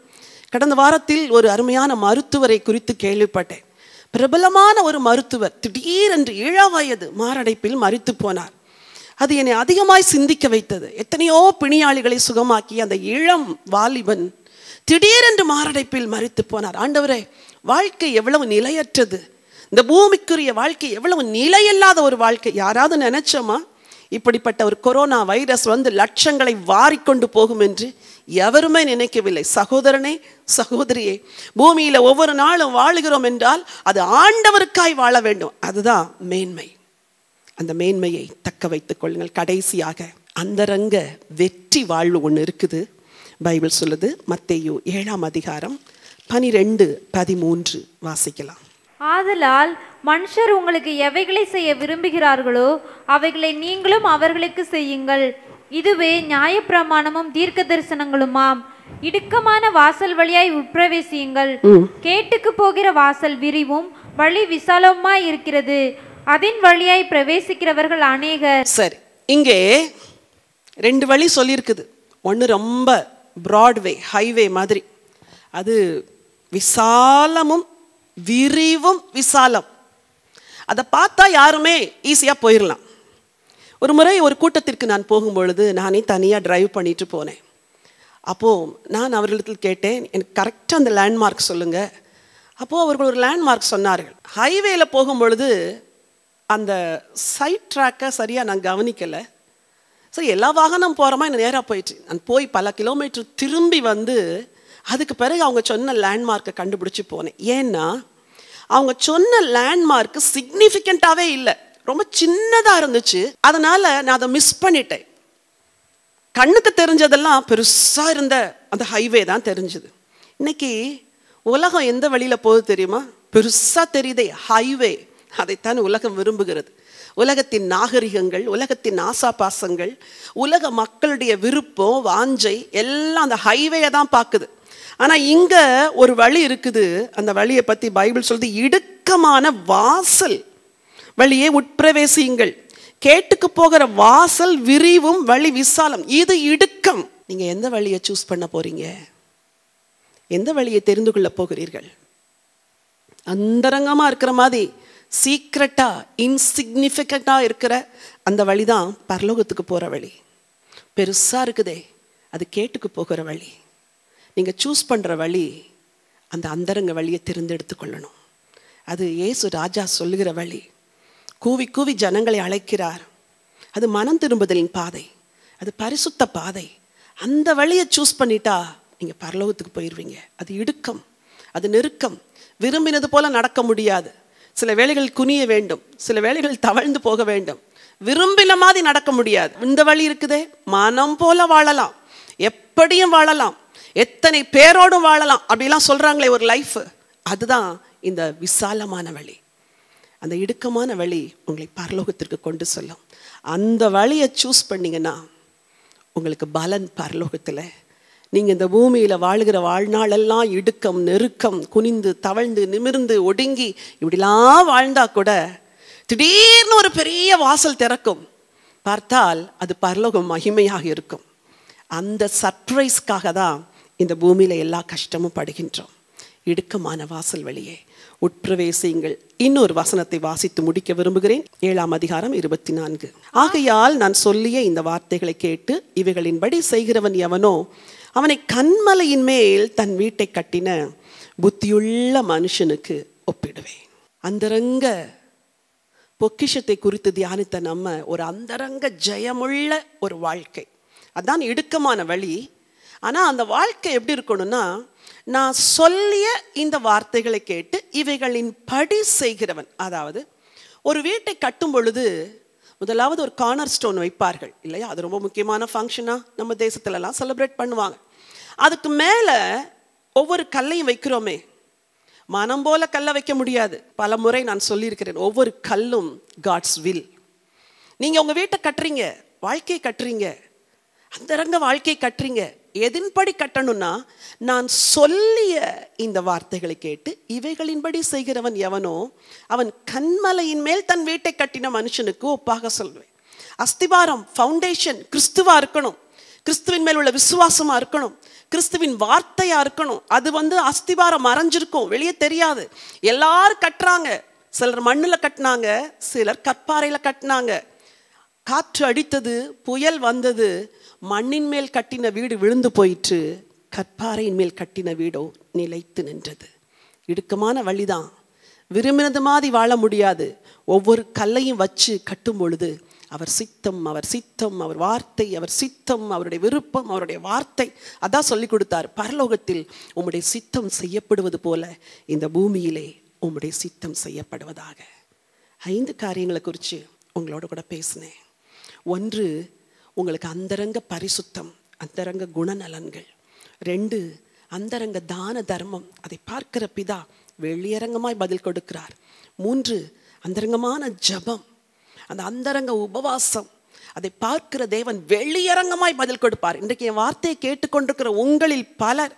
கடந்த வாரத்தில் ஒரு அருமையான மருத்துவரை குறித்து கேள்விப்பட்டேன் பிரபலமான ஒரு மருத்துவர் திடீரென்று வயது மாரடைப்பில் மறித்து போனார் அது என்னை அதிகமாய் சிந்திக்க வைத்தது எத்தனையோ பிணியாளிகளை சுகமாக்கி அந்த இளம் வாலிபன் திடீரென்று மாரடைப்பில் மறித்து போனார் ஆண்டவரே வாழ்க்கை எவ்வளவு நிலையற்றது இந்த பூமிக்குரிய வாழ்க்கை எவ்வளவு இல்லாத ஒரு வாழ்க்கை யாராவது நினைச்சோமா இப்படிப்பட்ட ஒரு கொரோனா வைரஸ் வந்து லட்சங்களை வாரிக்கொண்டு போகும் என்று எவருமே நினைக்கவில்லை சகோதரனே சகோதரியே பூமியில் ஒவ்வொரு நாளும் வாழுகிறோம் என்றால் அது ஆண்டவருக்காய் வாழ வேண்டும் அதுதான் மேன்மை அந்த மேன்மையை தக்க வைத்துக் கொள்ளுங்கள் கடைசியாக அந்தரங்க வெற்றி வாழ்வு ஒன்று இருக்குது பைபிள் சொல்லுது மத்தேயு ஏழாம் அதிகாரம் பனிரெண்டு பதிமூன்று வாசிக்கலாம் ஆதலால் மனுஷர் உங்களுக்கு எவைகளை செய்ய விரும்புகிறார்களோ அவைகளை நீங்களும் அவர்களுக்கு செய்யுங்கள் இதுவே நியாயப்பிரமாணமும் தீர்க்க தரிசனங்களுமாம் இடுக்கமான வாசல் வழியாய் உட்பிரவேசியுங்கள் கேட்டுக்கு போகிற வாசல் விரிவும் வழி விசாலமாய் இருக்கிறது அதன் வழியாய் பிரவேசிக்கிறவர்கள் அநேகர் சரி இங்கே ரெண்டு வழி சொல்லியிருக்குது ஒன்று ரொம்ப ப்ராட்வே ஹைவே மாதிரி அது விசாலமும் விரிவும் விசாலம் அதை பார்த்தா யாருமே ஈஸியாக போயிடலாம் ஒரு முறை ஒரு கூட்டத்திற்கு நான் போகும்பொழுது நானே தனியாக டிரைவ் பண்ணிட்டு போனேன் அப்போது நான் அவர்களிடத்தில் கேட்டேன் எனக்கு கரெக்டாக அந்த லேண்ட்மார்க் சொல்லுங்கள் அப்போது அவர்கள் ஒரு லேண்ட்மார்க் சொன்னார்கள் ஹைவேயில் போகும்பொழுது அந்த சைட் ட்ராக்கை சரியாக நான் கவனிக்கலை சரி எல்லா வாகனம் போகிறோமா எனக்கு நேராக போயிட்டு நான் போய் பல கிலோமீட்டர் திரும்பி வந்து அதுக்கு பிறகு அவங்க சொன்ன லேண்ட்மார்க்கை கண்டுபிடிச்சி போனேன் ஏன்னா அவங்க சொன்ன லேண்ட்மார்க்கு சிக்னிஃபிகண்ட்டாகவே இல்லை ரொம்ப சின்னதாக இருந்துச்சு அதனால் நான் அதை மிஸ் பண்ணிட்டேன் கண்ணுக்கு தெரிஞ்சதெல்லாம் பெருசாக இருந்த அந்த ஹைவே தான் தெரிஞ்சுது இன்னைக்கு உலகம் எந்த வழியில் போகுது தெரியுமா பெருசாக தெரியுதே ஹைவே அதைத்தான் உலகம் விரும்புகிறது உலகத்தின் நாகரிகங்கள் உலகத்தின் ஆசாபாசங்கள் உலக மக்களுடைய விருப்பம் வாஞ்சை எல்லாம் அந்த ஹைவேயை தான் பார்க்குது ஆனால் இங்கே ஒரு வழி இருக்குது அந்த வழியை பற்றி பைபிள் சொல்றது இடுக்கமான வாசல் வழியே உட்பிரவேசியுங்கள் கேட்டுக்கு போகிற வாசல் விரிவும் வழி விசாலம் இது இடுக்கம் நீங்கள் எந்த வழியை சூஸ் பண்ண போகிறீங்க எந்த வழியை தெரிந்து கொள்ள போகிறீர்கள் அந்தரங்கமாக இருக்கிற மாதிரி சீக்ரெட்டாக இன்சிக்னிஃபிகண்டா இருக்கிற அந்த வழி தான் பரலோகத்துக்கு போகிற வழி பெருசாக இருக்குதே அது கேட்டுக்கு போகிற வழி நீங்கள் சூஸ் பண்ணுற வழி அந்த அந்தரங்க வழியை தெரிந்தெடுத்து கொள்ளணும் அது ஏசு ராஜா சொல்லுகிற வழி கூவி கூவி ஜனங்களை அழைக்கிறார் அது மனம் திரும்புதலின் பாதை அது பரிசுத்த பாதை அந்த வழியை சூஸ் பண்ணிட்டா நீங்கள் பரலோகத்துக்கு போயிடுவீங்க அது இடுக்கம் அது நெருக்கம் விரும்பினது போல நடக்க முடியாது சில வேலைகள் குனிய வேண்டும் சில வேலைகள் தவழ்ந்து போக வேண்டும் விரும்பின மாதிரி நடக்க முடியாது இந்த வழி இருக்குதே மனம் போல வாழலாம் எப்படியும் வாழலாம் எத்தனை பேரோடும் வாழலாம் அப்படிலாம் சொல்கிறாங்களே ஒரு லைஃப் அதுதான் இந்த விசாலமான வழி அந்த இடுக்கமான வழி உங்களை பரலோகத்திற்கு கொண்டு செல்லும் அந்த வழியை சூஸ் பண்ணிங்கன்னா உங்களுக்கு பலன் பரலோகத்தில் நீங்கள் இந்த பூமியில் வாழ்கிற வாழ்நாளெல்லாம் இடுக்கம் நெருக்கம் குனிந்து தவழ்ந்து நிமிர்ந்து ஒடுங்கி இப்படிலாம் வாழ்ந்தா கூட திடீர்னு ஒரு பெரிய வாசல் திறக்கும் பார்த்தால் அது பரலோகம் மகிமையாக இருக்கும் அந்த சர்ப்ரைஸ்க்காக தான் இந்த பூமியில் எல்லா கஷ்டமும் படுகின்றோம் இடுக்கமான வாசல் வழியே உட்பிரவேசியுங்கள் இன்னொரு வசனத்தை வாசித்து முடிக்க விரும்புகிறேன் ஏழாம் அதிகாரம் இருபத்தி நான்கு ஆகையால் நான் சொல்லிய இந்த வார்த்தைகளை கேட்டு இவைகளின்படி செய்கிறவன் எவனோ அவனை கண்மலையின் மேல் தன் வீட்டை கட்டின புத்தியுள்ள மனுஷனுக்கு ஒப்பிடுவேன் அந்தரங்க பொக்கிஷத்தை குறித்து தியானித்த நம்ம ஒரு அந்தரங்க ஜெயமுள்ள ஒரு வாழ்க்கை அதுதான் இடுக்கமான வழி ஆனால் அந்த வாழ்க்கை எப்படி இருக்கணும்னா நான் சொல்லிய இந்த வார்த்தைகளை கேட்டு இவைகளின் படி செய்கிறவன் அதாவது ஒரு வீட்டை கட்டும் பொழுது முதலாவது ஒரு கார்னர் ஸ்டோன் வைப்பார்கள் இல்லையா அது ரொம்ப முக்கியமான ஃபங்க்ஷனாக நம்ம தேசத்துலலாம் செலிப்ரேட் பண்ணுவாங்க அதுக்கு மேலே ஒவ்வொரு கல்லையும் வைக்கிறோமே மனம் போல கல்லை வைக்க முடியாது பல முறை நான் சொல்லியிருக்கிறேன் ஒவ்வொரு கல்லும் காட்ஸ் வில் நீங்கள் உங்கள் வீட்டை கட்டுறீங்க வாழ்க்கையை கட்டுறீங்க அந்தரங்க வாழ்க்கை கட்டுறீங்க எதின்படி கட்டணும்னா நான் சொல்லிய இந்த வார்த்தைகளை கேட்டு இவைகளின்படி செய்கிறவன் எவனோ அவன் கண்மலையின் மேல் தன் வீட்டை கட்டின மனுஷனுக்கு ஒப்பாக சொல்வேன் அஸ்திவாரம் ஃபவுண்டேஷன் கிறிஸ்துவா இருக்கணும் கிறிஸ்துவின் மேல் உள்ள விசுவாசமாக இருக்கணும் கிறிஸ்துவின் வார்த்தையாக இருக்கணும் அது வந்து அஸ்திவாரம் மறைஞ்சிருக்கும் வெளியே தெரியாது எல்லாரும் கட்டுறாங்க சிலர் மண்ணில் கட்டினாங்க சிலர் கற்பாறையில் கட்டினாங்க காற்று அடித்தது புயல் வந்தது மண்ணின் மேல் கட்டின வீடு விழுந்து போயிற்று கற்பாறையின் மேல் கட்டின வீடோ நிலைத்து நின்றது இடுக்கமான வழிதான் விரும்பினது மாதிரி வாழ முடியாது ஒவ்வொரு கல்லையும் வச்சு கட்டும் பொழுது அவர் சித்தம் அவர் சித்தம் அவர் வார்த்தை அவர் சித்தம் அவருடைய விருப்பம் அவருடைய வார்த்தை அதான் சொல்லி கொடுத்தார் பரலோகத்தில் உம்முடைய சித்தம் செய்யப்படுவது போல இந்த பூமியிலே உம்முடைய சித்தம் செய்யப்படுவதாக ஐந்து காரியங்களை குறித்து உங்களோட கூட பேசினேன் ஒன்று உங்களுக்கு அந்தரங்க பரிசுத்தம் அந்தரங்க குணநலன்கள் ரெண்டு அந்தரங்க தான தர்மம் அதை பார்க்கிற பிதா வெளியரங்கமாய் பதில் கொடுக்கிறார் மூன்று அந்தரங்கமான ஜபம் அந்த அந்தரங்க உபவாசம் அதை பார்க்கிற தேவன் வெளியரங்கமாய் பதில் கொடுப்பார் இன்றைக்கு என் வார்த்தையை கேட்டுக்கொண்டிருக்கிற உங்களில் பலர்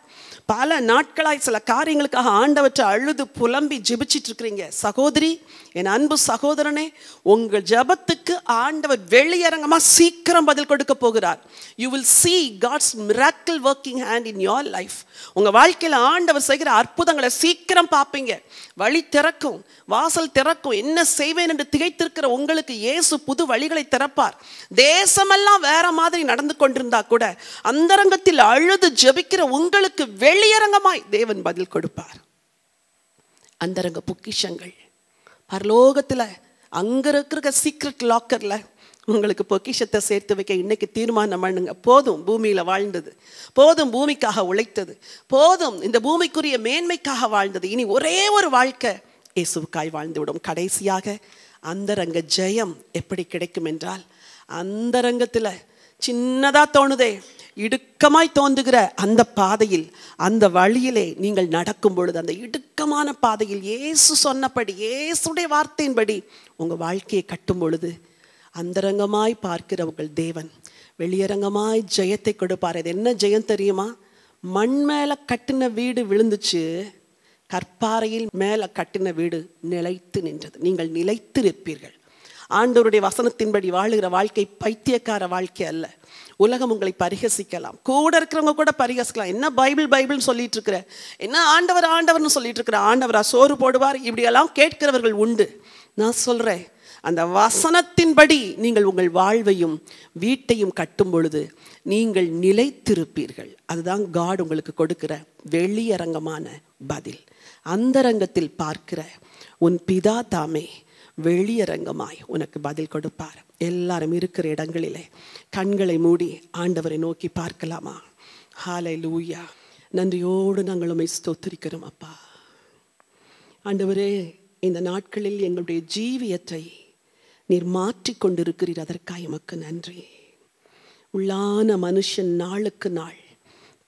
பல நாட்களாய் சில காரியங்களுக்காக ஆண்டவற்றை அழுது புலம்பி ஜெபிச்சிட்டு இருக்கிறீங்க சகோதரி என் அன்பு சகோதரனே உங்கள் ஜபத்துக்கு ஆண்டவர் வெளியரங்கமாக சீக்கிரம் பதில் கொடுக்க போகிறார் you will see God's miracle working hand in your life உங்கள் வாழ்க்கையில் ஆண்டவர் செய்கிற அற்புதங்களை சீக்கிரம் பார்ப்பீங்க வழி திறக்கும் வாசல் திறக்கும் என்ன செய்வேன் என்று திகைத்திருக்கிற உங்களுக்கு இயேசு புது வழிகளை திறப்பார் தேசமெல்லாம் வேற மாதிரி நடந்து கொண்டிருந்தா கூட அந்தரங்கத்தில் அழுது ஜபிக்கிற உங்களுக்கு வெளியரங்கமாய் தேவன் பதில் கொடுப்பார் அந்தரங்க பொக்கிஷங்கள் பரலோகத்தில் அங்கே இருக்கிற சீக்ரெட் லாக்கரில் உங்களுக்கு பொக்கிஷத்தை சேர்த்து வைக்க இன்னைக்கு தீர்மானம் பண்ணுங்க போதும் பூமியில் வாழ்ந்தது போதும் பூமிக்காக உழைத்தது போதும் இந்த பூமிக்குரிய மேன்மைக்காக வாழ்ந்தது இனி ஒரே ஒரு வாழ்க்கை இயேசுக்காய் வாழ்ந்துவிடும் கடைசியாக அந்தரங்க ஜெயம் எப்படி கிடைக்கும் என்றால் அந்த ரங்கத்தில் சின்னதாக தோணுதே இடுக்கமாய் தோன்றுகிற அந்த பாதையில் அந்த வழியிலே நீங்கள் நடக்கும் பொழுது அந்த இடுக்கமான பாதையில் ஏசு சொன்னபடி ஏசுடைய வார்த்தையின்படி உங்கள் வாழ்க்கையை கட்டும் பொழுது அந்தரங்கமாய் பார்க்கிற உங்கள் தேவன் வெளியரங்கமாய் ஜெயத்தை கொடுப்பார் அது என்ன ஜெயம் தெரியுமா மண் மேலே கட்டின வீடு விழுந்துச்சு கற்பாறையில் மேலே கட்டின வீடு நிலைத்து நின்றது நீங்கள் நிலைத்து நிற்பீர்கள் ஆண்டவருடைய வசனத்தின்படி வாழுகிற வாழ்க்கை பைத்தியக்கார வாழ்க்கை அல்ல உலகம் உங்களை பரிகசிக்கலாம் கூட இருக்கிறவங்க கூட பரிகசிக்கலாம் என்ன பைபிள் பைபிள்னு சொல்லிட்டு இருக்கிற என்ன ஆண்டவர் ஆண்டவர்னு சொல்லிட்டு இருக்கிற ஆண்டவரா சோறு போடுவார் இப்படியெல்லாம் கேட்கிறவர்கள் உண்டு நான் சொல்கிறேன் அந்த வசனத்தின்படி நீங்கள் உங்கள் வாழ்வையும் வீட்டையும் கட்டும் பொழுது நீங்கள் நிலைத்திருப்பீர்கள் அதுதான் காட் உங்களுக்கு கொடுக்கிற வெளியரங்கமான பதில் அந்தரங்கத்தில் பார்க்கிற உன் பிதா தாமே வெளியரங்கமாய் உனக்கு பதில் கொடுப்பார் எல்லாரும் இருக்கிற இடங்களிலே கண்களை மூடி ஆண்டவரை நோக்கி பார்க்கலாமா ஹாலை லூயா நன்றியோடு நாங்கள் உண்மை ஸ்தோத்திரிக்கிறோம் அப்பா ஆண்டவரே இந்த நாட்களில் எங்களுடைய ஜீவியத்தை நீர் மாற்றி கொண்டிருக்கிறீர் அதற்காக எமக்கு நன்றி உள்ளான மனுஷன் நாளுக்கு நாள்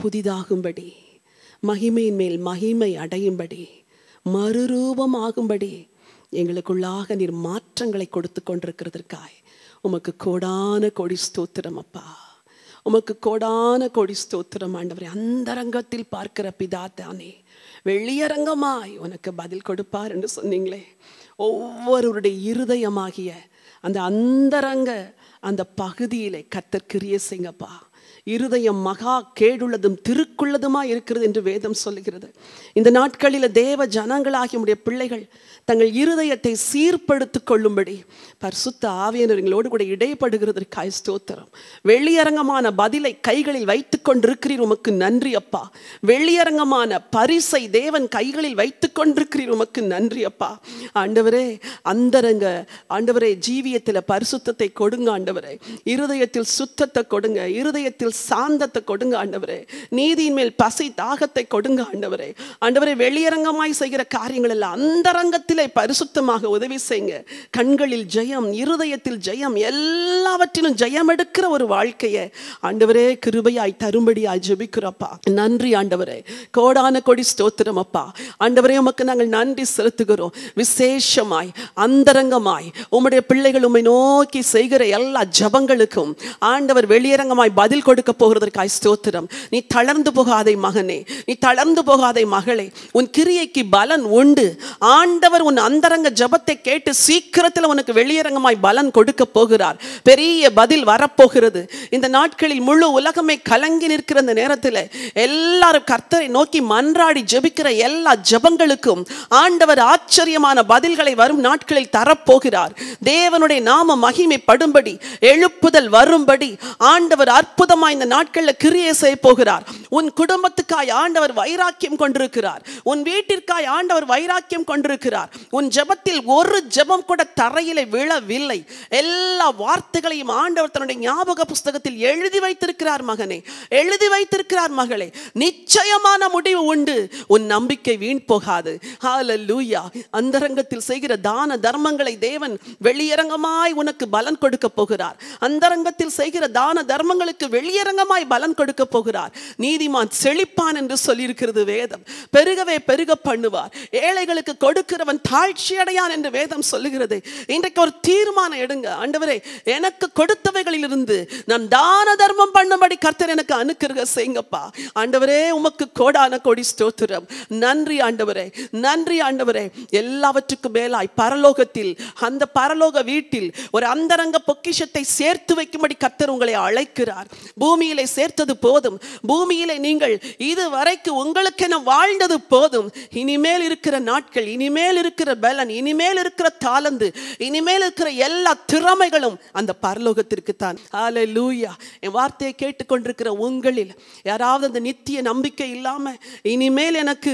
புதிதாகும்படி மகிமையின் மேல் மகிமை அடையும்படி மறுரூபமாகும்படி எங்களுக்குள்ளாக நீர் மாற்றங்களை கொடுத்து கொண்டிருக்கிறதற்காய் உமக்கு கோடான கொடி ஸ்தோத்திரம் அப்பா உமக்கு கோடான கொடி ஸ்தோத்திரம் அந்த அந்தரங்கத்தில் பார்க்கிற பிதா தானே வெளியரங்கமாய் உனக்கு பதில் கொடுப்பார் என்று சொன்னீங்களே ஒவ்வொருவருடைய இருதயமாகிய அந்த அந்தரங்க அந்த பகுதியிலே கத்தற்கிரிய செய்ங்கப்பா இருதயம் மகா கேடுள்ளதும் திருக்குள்ளதுமா இருக்கிறது என்று வேதம் சொல்லுகிறது இந்த நாட்களில் தேவ ஜனங்களாகிய உடைய பிள்ளைகள் தங்கள் இருதயத்தை சீர்படுத்திக் கொள்ளும்படி பரிசுத்த ஆவியனர்களோடு கூட இடைப்படுகிறதற்காய் ஸ்தோத்திரம் வெளியரங்கமான பதிலை கைகளில் வைத்து கொண்டிருக்கிறீர் உமக்கு நன்றி அப்பா வெளியரங்கமான பரிசை தேவன் கைகளில் வைத்து கொண்டிருக்கிறீர் உமக்கு நன்றி அப்பா ஆண்டவரே அந்தரங்க ஆண்டவரே ஜீவியத்தில் பரிசுத்தத்தை கொடுங்க ஆண்டவரே இருதயத்தில் சுத்தத்தை கொடுங்க இருதயத்தில் சாந்தத்தை கொடுங்க ஆண்டவரே நீதியின் மேல் பசி தாகத்தை கொடுங்க ஆண்டவரே ஆண்டவரே வெளியரங்கமாய் செய்கிற காரியங்கள் எல்லாம் ரங்கத்திலே பரிசுத்தமாக உதவி செய்யுங்க கண்களில் ஜெயம் இருதயத்தில் ஜெயம் எல்லாவற்றிலும் ஜெயம் எடுக்கிற ஒரு வாழ்க்கையை ஆண்டவரே கிருபையாய் தரும்படியாய் ஜெபிக்கிறப்பா நன்றி ஆண்டவரே கோடான கொடி ஸ்தோத்திரம் அப்பா ஆண்டவரே உமக்கு நாங்கள் நன்றி செலுத்துகிறோம் விசேஷமாய் அந்தரங்கமாய் உம்முடைய பிள்ளைகள் உம்மை நோக்கி செய்கிற எல்லா ஜபங்களுக்கும் ஆண்டவர் வெளியரங்கமாய் பதில் கொடுக்க கொடுக்க போகிறதற்காய் ஸ்தோத்திரம் நீ தளர்ந்து போகாதே மகனே நீ தளர்ந்து போகாதே மகளே உன் கிரியைக்கு பலன் உண்டு ஆண்டவர் உன் அந்தரங்க ஜபத்தை கேட்டு சீக்கிரத்தில் உனக்கு வெளியரங்கமாய் பலன் கொடுக்க போகிறார் பெரிய பதில் வரப்போகிறது இந்த நாட்களில் முழு உலகமே கலங்கி நிற்கிற இந்த நேரத்தில் எல்லாரும் கர்த்தரை நோக்கி மன்றாடி ஜபிக்கிற எல்லா ஜபங்களுக்கும் ஆண்டவர் ஆச்சரியமான பதில்களை வரும் நாட்களில் தரப்போகிறார் தேவனுடைய நாம மகிமைப்படும்படி எழுப்புதல் வரும்படி ஆண்டவர் அற்புதமாய் இந்த நாட்களில் கிரியை செய்ய போகிறார் உன் குடும்பத்துக்காய் ஆண்டவர் வைராக்கியம் கொண்டிருக்கிறார் உன் வீட்டிற்காய் ஆண்டவர் வைராக்கியம் கொண்டிருக்கிறார் உன் ஜபத்தில் ஒரு ஜபம் கூட தரையில விழவில்லை எல்லா வார்த்தைகளையும் ஆண்டவர் தன்னுடைய ஞாபக புஸ்தகத்தில் எழுதி வைத்திருக்கிறார் மகனே எழுதி வைத்திருக்கிறார் மகளே நிச்சயமான முடிவு உண்டு உன் நம்பிக்கை வீண் போகாது லூயா அந்தரங்கத்தில் செய்கிற தான தர்மங்களை தேவன் வெளியரங்கமாய் உனக்கு பலன் கொடுக்க போகிறார் அந்தரங்கத்தில் செய்கிற தான தர்மங்களுக்கு வெளியே பகிரங்கமாய் பலன் கொடுக்க போகிறார் நீதிமான் செழிப்பான் என்று சொல்லியிருக்கிறது வேதம் பெருகவே பெருக பண்ணுவார் ஏழைகளுக்கு கொடுக்கிறவன் தாழ்ச்சி அடையான் என்று வேதம் சொல்லுகிறது இன்றைக்கு ஒரு தீர்மானம் எடுங்க ஆண்டவரே எனக்கு கொடுத்தவைகளிலிருந்து நான் தான தர்மம் பண்ணும்படி கர்த்தர் எனக்கு அனுக்கிறக செய்யுங்கப்பா ஆண்டவரே உமக்கு கோடான கோடி ஸ்தோத்திரம் நன்றி ஆண்டவரே நன்றி ஆண்டவரே எல்லாவற்றுக்கும் மேலாய் பரலோகத்தில் அந்த பரலோக வீட்டில் ஒரு அந்தரங்க பொக்கிஷத்தை சேர்த்து வைக்கும்படி கர்த்தர் உங்களை அழைக்கிறார் பூமியிலே சேர்த்தது போதும் பூமியிலே நீங்கள் இது வரைக்கும் உங்களுக்கென வாழ்ந்தது போதும் இனிமேல் இருக்கிற நாட்கள் இனிமேல் இருக்கிற பலன் இனிமேல் இருக்கிற தாளந்து இனிமேல் இருக்கிற எல்லா திறமைகளும் அந்த பரலோகத்திற்கு தான் ஆலை லூயா என் வார்த்தையை கேட்டுக்கொண்டிருக்கிற உங்களில் யாராவது அந்த நித்திய நம்பிக்கை இல்லாமல் இனிமேல் எனக்கு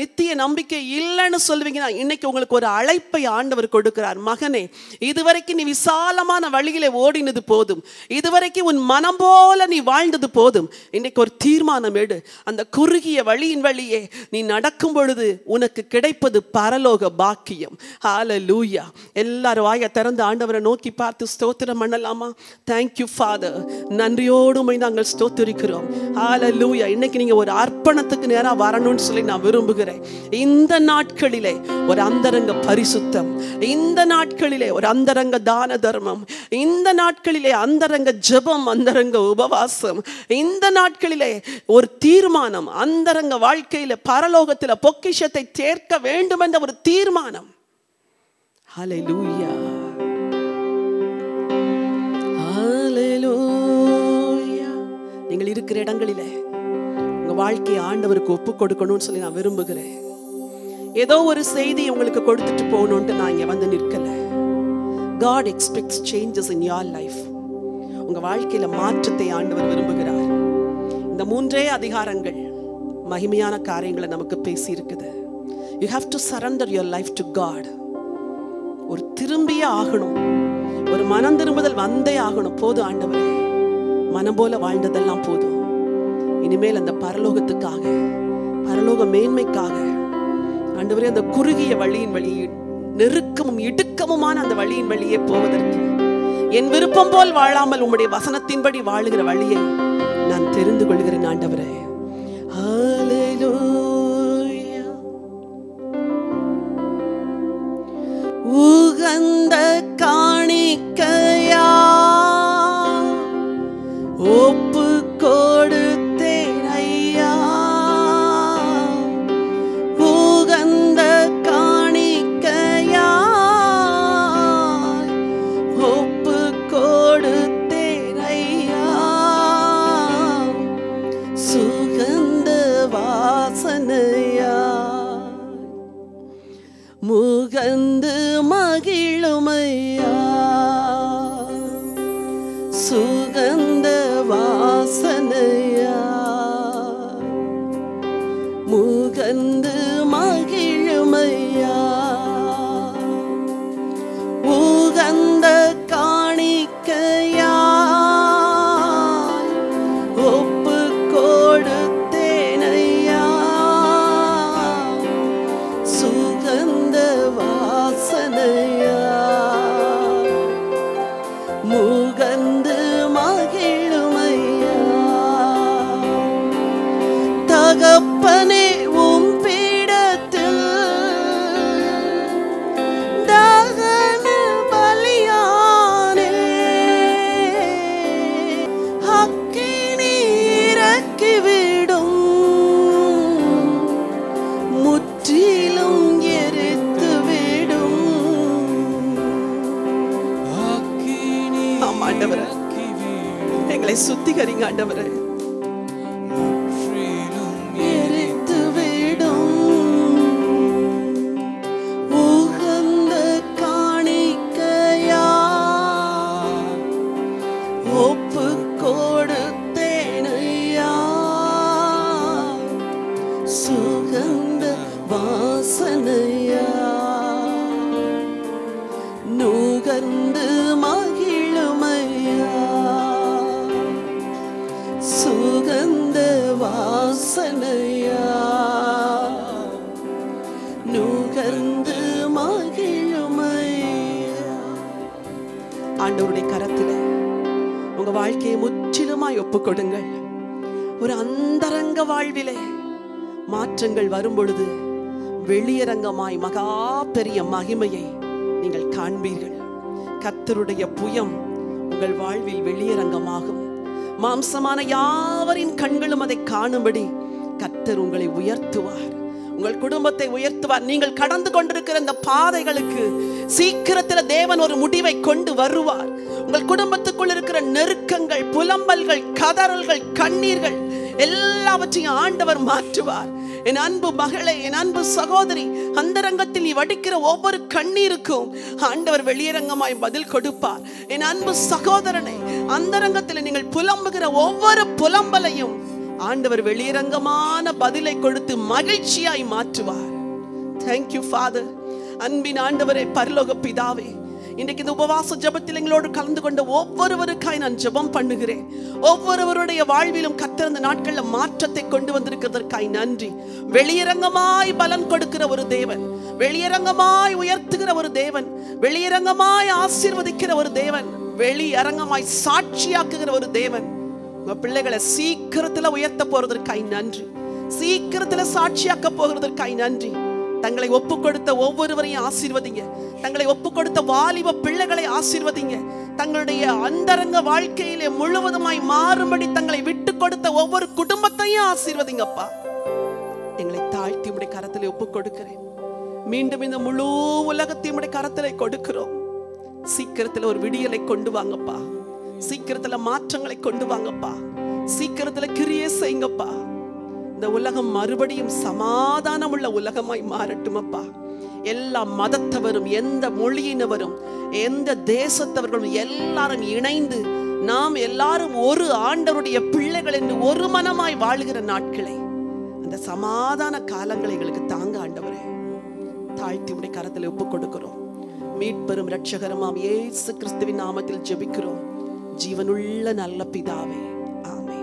நித்திய நம்பிக்கை இல்லைன்னு சொல்லுவீங்கன்னா இன்னைக்கு உங்களுக்கு ஒரு அழைப்பை ஆண்டவர் கொடுக்கிறார் மகனே இதுவரைக்கும் நீ விசாலமான வழியிலே ஓடினது போதும் இதுவரைக்கும் உன் மனம் போல போல நீ வாழ்ந்தது போதும் இன்னைக்கு ஒரு தீர்மானம் எடு அந்த குறுகிய வழியின் வழியே நீ நடக்கும் பொழுது உனக்கு கிடைப்பது பரலோக பாக்கியம் ஹால லூயா எல்லாரும் வாய திறந்து ஆண்டவரை நோக்கி பார்த்து ஸ்தோத்திரம் பண்ணலாமா தேங்க்யூ ஃபாதர் நன்றியோடு நன்றியோடுமை நாங்கள் ஸ்தோத்திரிக்கிறோம் ஹால லூயா இன்னைக்கு நீங்கள் ஒரு அர்ப்பணத்துக்கு நேராக வரணும்னு சொல்லி நான் விரும்புகிறேன் இந்த நாட்களிலே ஒரு அந்தரங்க பரிசுத்தம் இந்த நாட்களிலே ஒரு அந்தரங்க தான தர்மம் இந்த நாட்களிலே அந்தரங்க ஜபம் அந்தரங்க உப உபவாசம் இந்த நாட்களிலே ஒரு தீர்மானம் அந்தரங்க வாழ்க்கையில பரலோகத்தில் பொக்கிஷத்தை சேர்க்க வேண்டும் என்ற ஒரு தீர்மானம் நீங்கள் இருக்கிற இடங்களிலே உங்க வாழ்க்கையை ஆண்டவருக்கு ஒப்பு கொடுக்கணும்னு சொல்லி நான் விரும்புகிறேன் ஏதோ ஒரு செய்தி உங்களுக்கு கொடுத்துட்டு போகணும்ட்டு நான் இங்க வந்து நிற்கல காட் expects சேஞ்சஸ் இன் யார் லைஃப் உங்க வாழ்க்கையில மாற்றத்தை ஆண்டவர் விரும்புகிறார் இந்த மூன்றே அதிகாரங்கள் மகிமையான காரியங்களை நமக்கு பேசி இருக்குது you have to surrender your life to God ஒரு திரும்பியே ஆகணும் ஒரு மனம் திரும்புதல் வந்தே ஆகணும் போதும் ஆண்டவரே மனம் போல வாழ்ந்ததெல்லாம் போதும் இனிமேல் அந்த பரலோகத்துக்காக பரலோக மேன்மைக்காக ஆண்டவரே அந்த குறுகிய வழியின் வழி நெருக்கமும் இடுக்கமுமான அந்த வழியின் வழியே போவதற்கு என் விருப்பம் போல் வாழாமல் உம்முடைய வசனத்தின்படி வாழுகிற வழியை நான் தெரிந்து கொள்கிறேன் ஆண்டவரே ஆ சுத்திகரிங்க ஆண்டவரே வெளிச்சங்கள் வரும் பொழுது வெளியரங்கமாய் மகா பெரிய மகிமையை நீங்கள் காண்பீர்கள் கத்தருடைய புயம் உங்கள் வாழ்வில் வெளியரங்கமாகும் மாம்சமான யாவரின் கண்களும் அதை காணும்படி கத்தர் உங்களை உயர்த்துவார் உங்கள் குடும்பத்தை உயர்த்துவார் நீங்கள் கடந்து கொண்டிருக்கிற இந்த பாதைகளுக்கு சீக்கிரத்தில் தேவன் ஒரு முடிவை கொண்டு வருவார் உங்கள் குடும்பத்துக்குள் இருக்கிற நெருக்கங்கள் புலம்பல்கள் கதறல்கள் கண்ணீர்கள் எல்லாவற்றையும் ஆண்டவர் மாற்றுவார் என் அன்பு மகளே என் அன்பு சகோதரி ரங்கத்தில் நீ வடிக்கிற ஒவ்வொரு கண்ணீருக்கும் ஆண்டவர் வெளியரங்கமாய் பதில் கொடுப்பார் என் அன்பு சகோதரனை அந்தரங்கத்தில் நீங்கள் புலம்புகிற ஒவ்வொரு புலம்பலையும் ஆண்டவர் வெளியரங்கமான பதிலை கொடுத்து மகிழ்ச்சியாய் மாற்றுவார் தேங்க்யூ ஃபாதர் அன்பின் ஆண்டவரை பரலோக பிதாவே இன்றைக்கு இந்த உபவாச ஜபத்தில் எங்களோடு கலந்து கொண்ட ஒவ்வொருவருக்காய் நான் ஜபம் பண்ணுகிறேன் ஒவ்வொருவருடைய வாழ்விலும் கத்திருந்த நாட்கள்ல நாட்களில் மாற்றத்தை கொண்டு வந்திருக்கிறதற்காய் நன்றி வெளியரங்கமாய் பலன் கொடுக்கிற ஒரு தேவன் வெளியரங்கமாய் உயர்த்துகிற ஒரு தேவன் வெளியரங்கமாய் ஆசீர்வதிக்கிற ஒரு தேவன் வெளியரங்கமாய் சாட்சியாக்குகிற ஒரு தேவன் உங்க பிள்ளைகளை சீக்கிரத்துல உயர்த்த போறதற்காய் நன்றி சீக்கிரத்துல சாட்சியாக்க போகிறதற்காய் நன்றி தங்களை ஒப்பு கொடுத்த ஒவ்வொருவரையும் ஆசீர்வதிங்க தங்களை ஒப்பு கொடுத்த வாலிப பிள்ளைகளை ஆசீர்வதிங்க தங்களுடைய அந்தரங்க வாழ்க்கையிலே முழுவதுமாய் மாறும்படி தங்களை விட்டு கொடுத்த ஒவ்வொரு குடும்பத்தையும் ஆசீர்வதிங்கப்பா எங்களை தாழ்த்தி உடைய கரத்தில் ஒப்பு கொடுக்கிறேன் மீண்டும் இந்த முழு உலகத்தையும் கரத்தில் கொடுக்கிறோம் சீக்கிரத்தில் ஒரு விடியலை கொண்டு வாங்கப்பா சீக்கிரத்தில் மாற்றங்களை கொண்டு வாங்கப்பா சீக்கிரத்தில் கிரியே செய்யுங்கப்பா இந்த உலகம் மறுபடியும் சமாதானம் உள்ள உலகமாய் மாறட்டும் அப்பா எல்லா மதத்தவரும் எந்த மொழியினவரும் எந்த தேசத்தவர்களும் எல்லாரும் இணைந்து நாம் எல்லாரும் ஒரு ஆண்டவருடைய பிள்ளைகள் என்று ஒரு மனமாய் வாழ்கிற நாட்களை அந்த சமாதான காலங்களை எங்களுக்கு தாங்க ஆண்டவரே தாழ்த்தி உடைய கரத்தில் ஒப்பு கொடுக்கிறோம் மீட்பெரும் ரட்சகரமாம் ஏசு கிறிஸ்துவின் நாமத்தில் ஜெபிக்கிறோம் ஜீவனுள்ள நல்ல பிதாவே ஆமே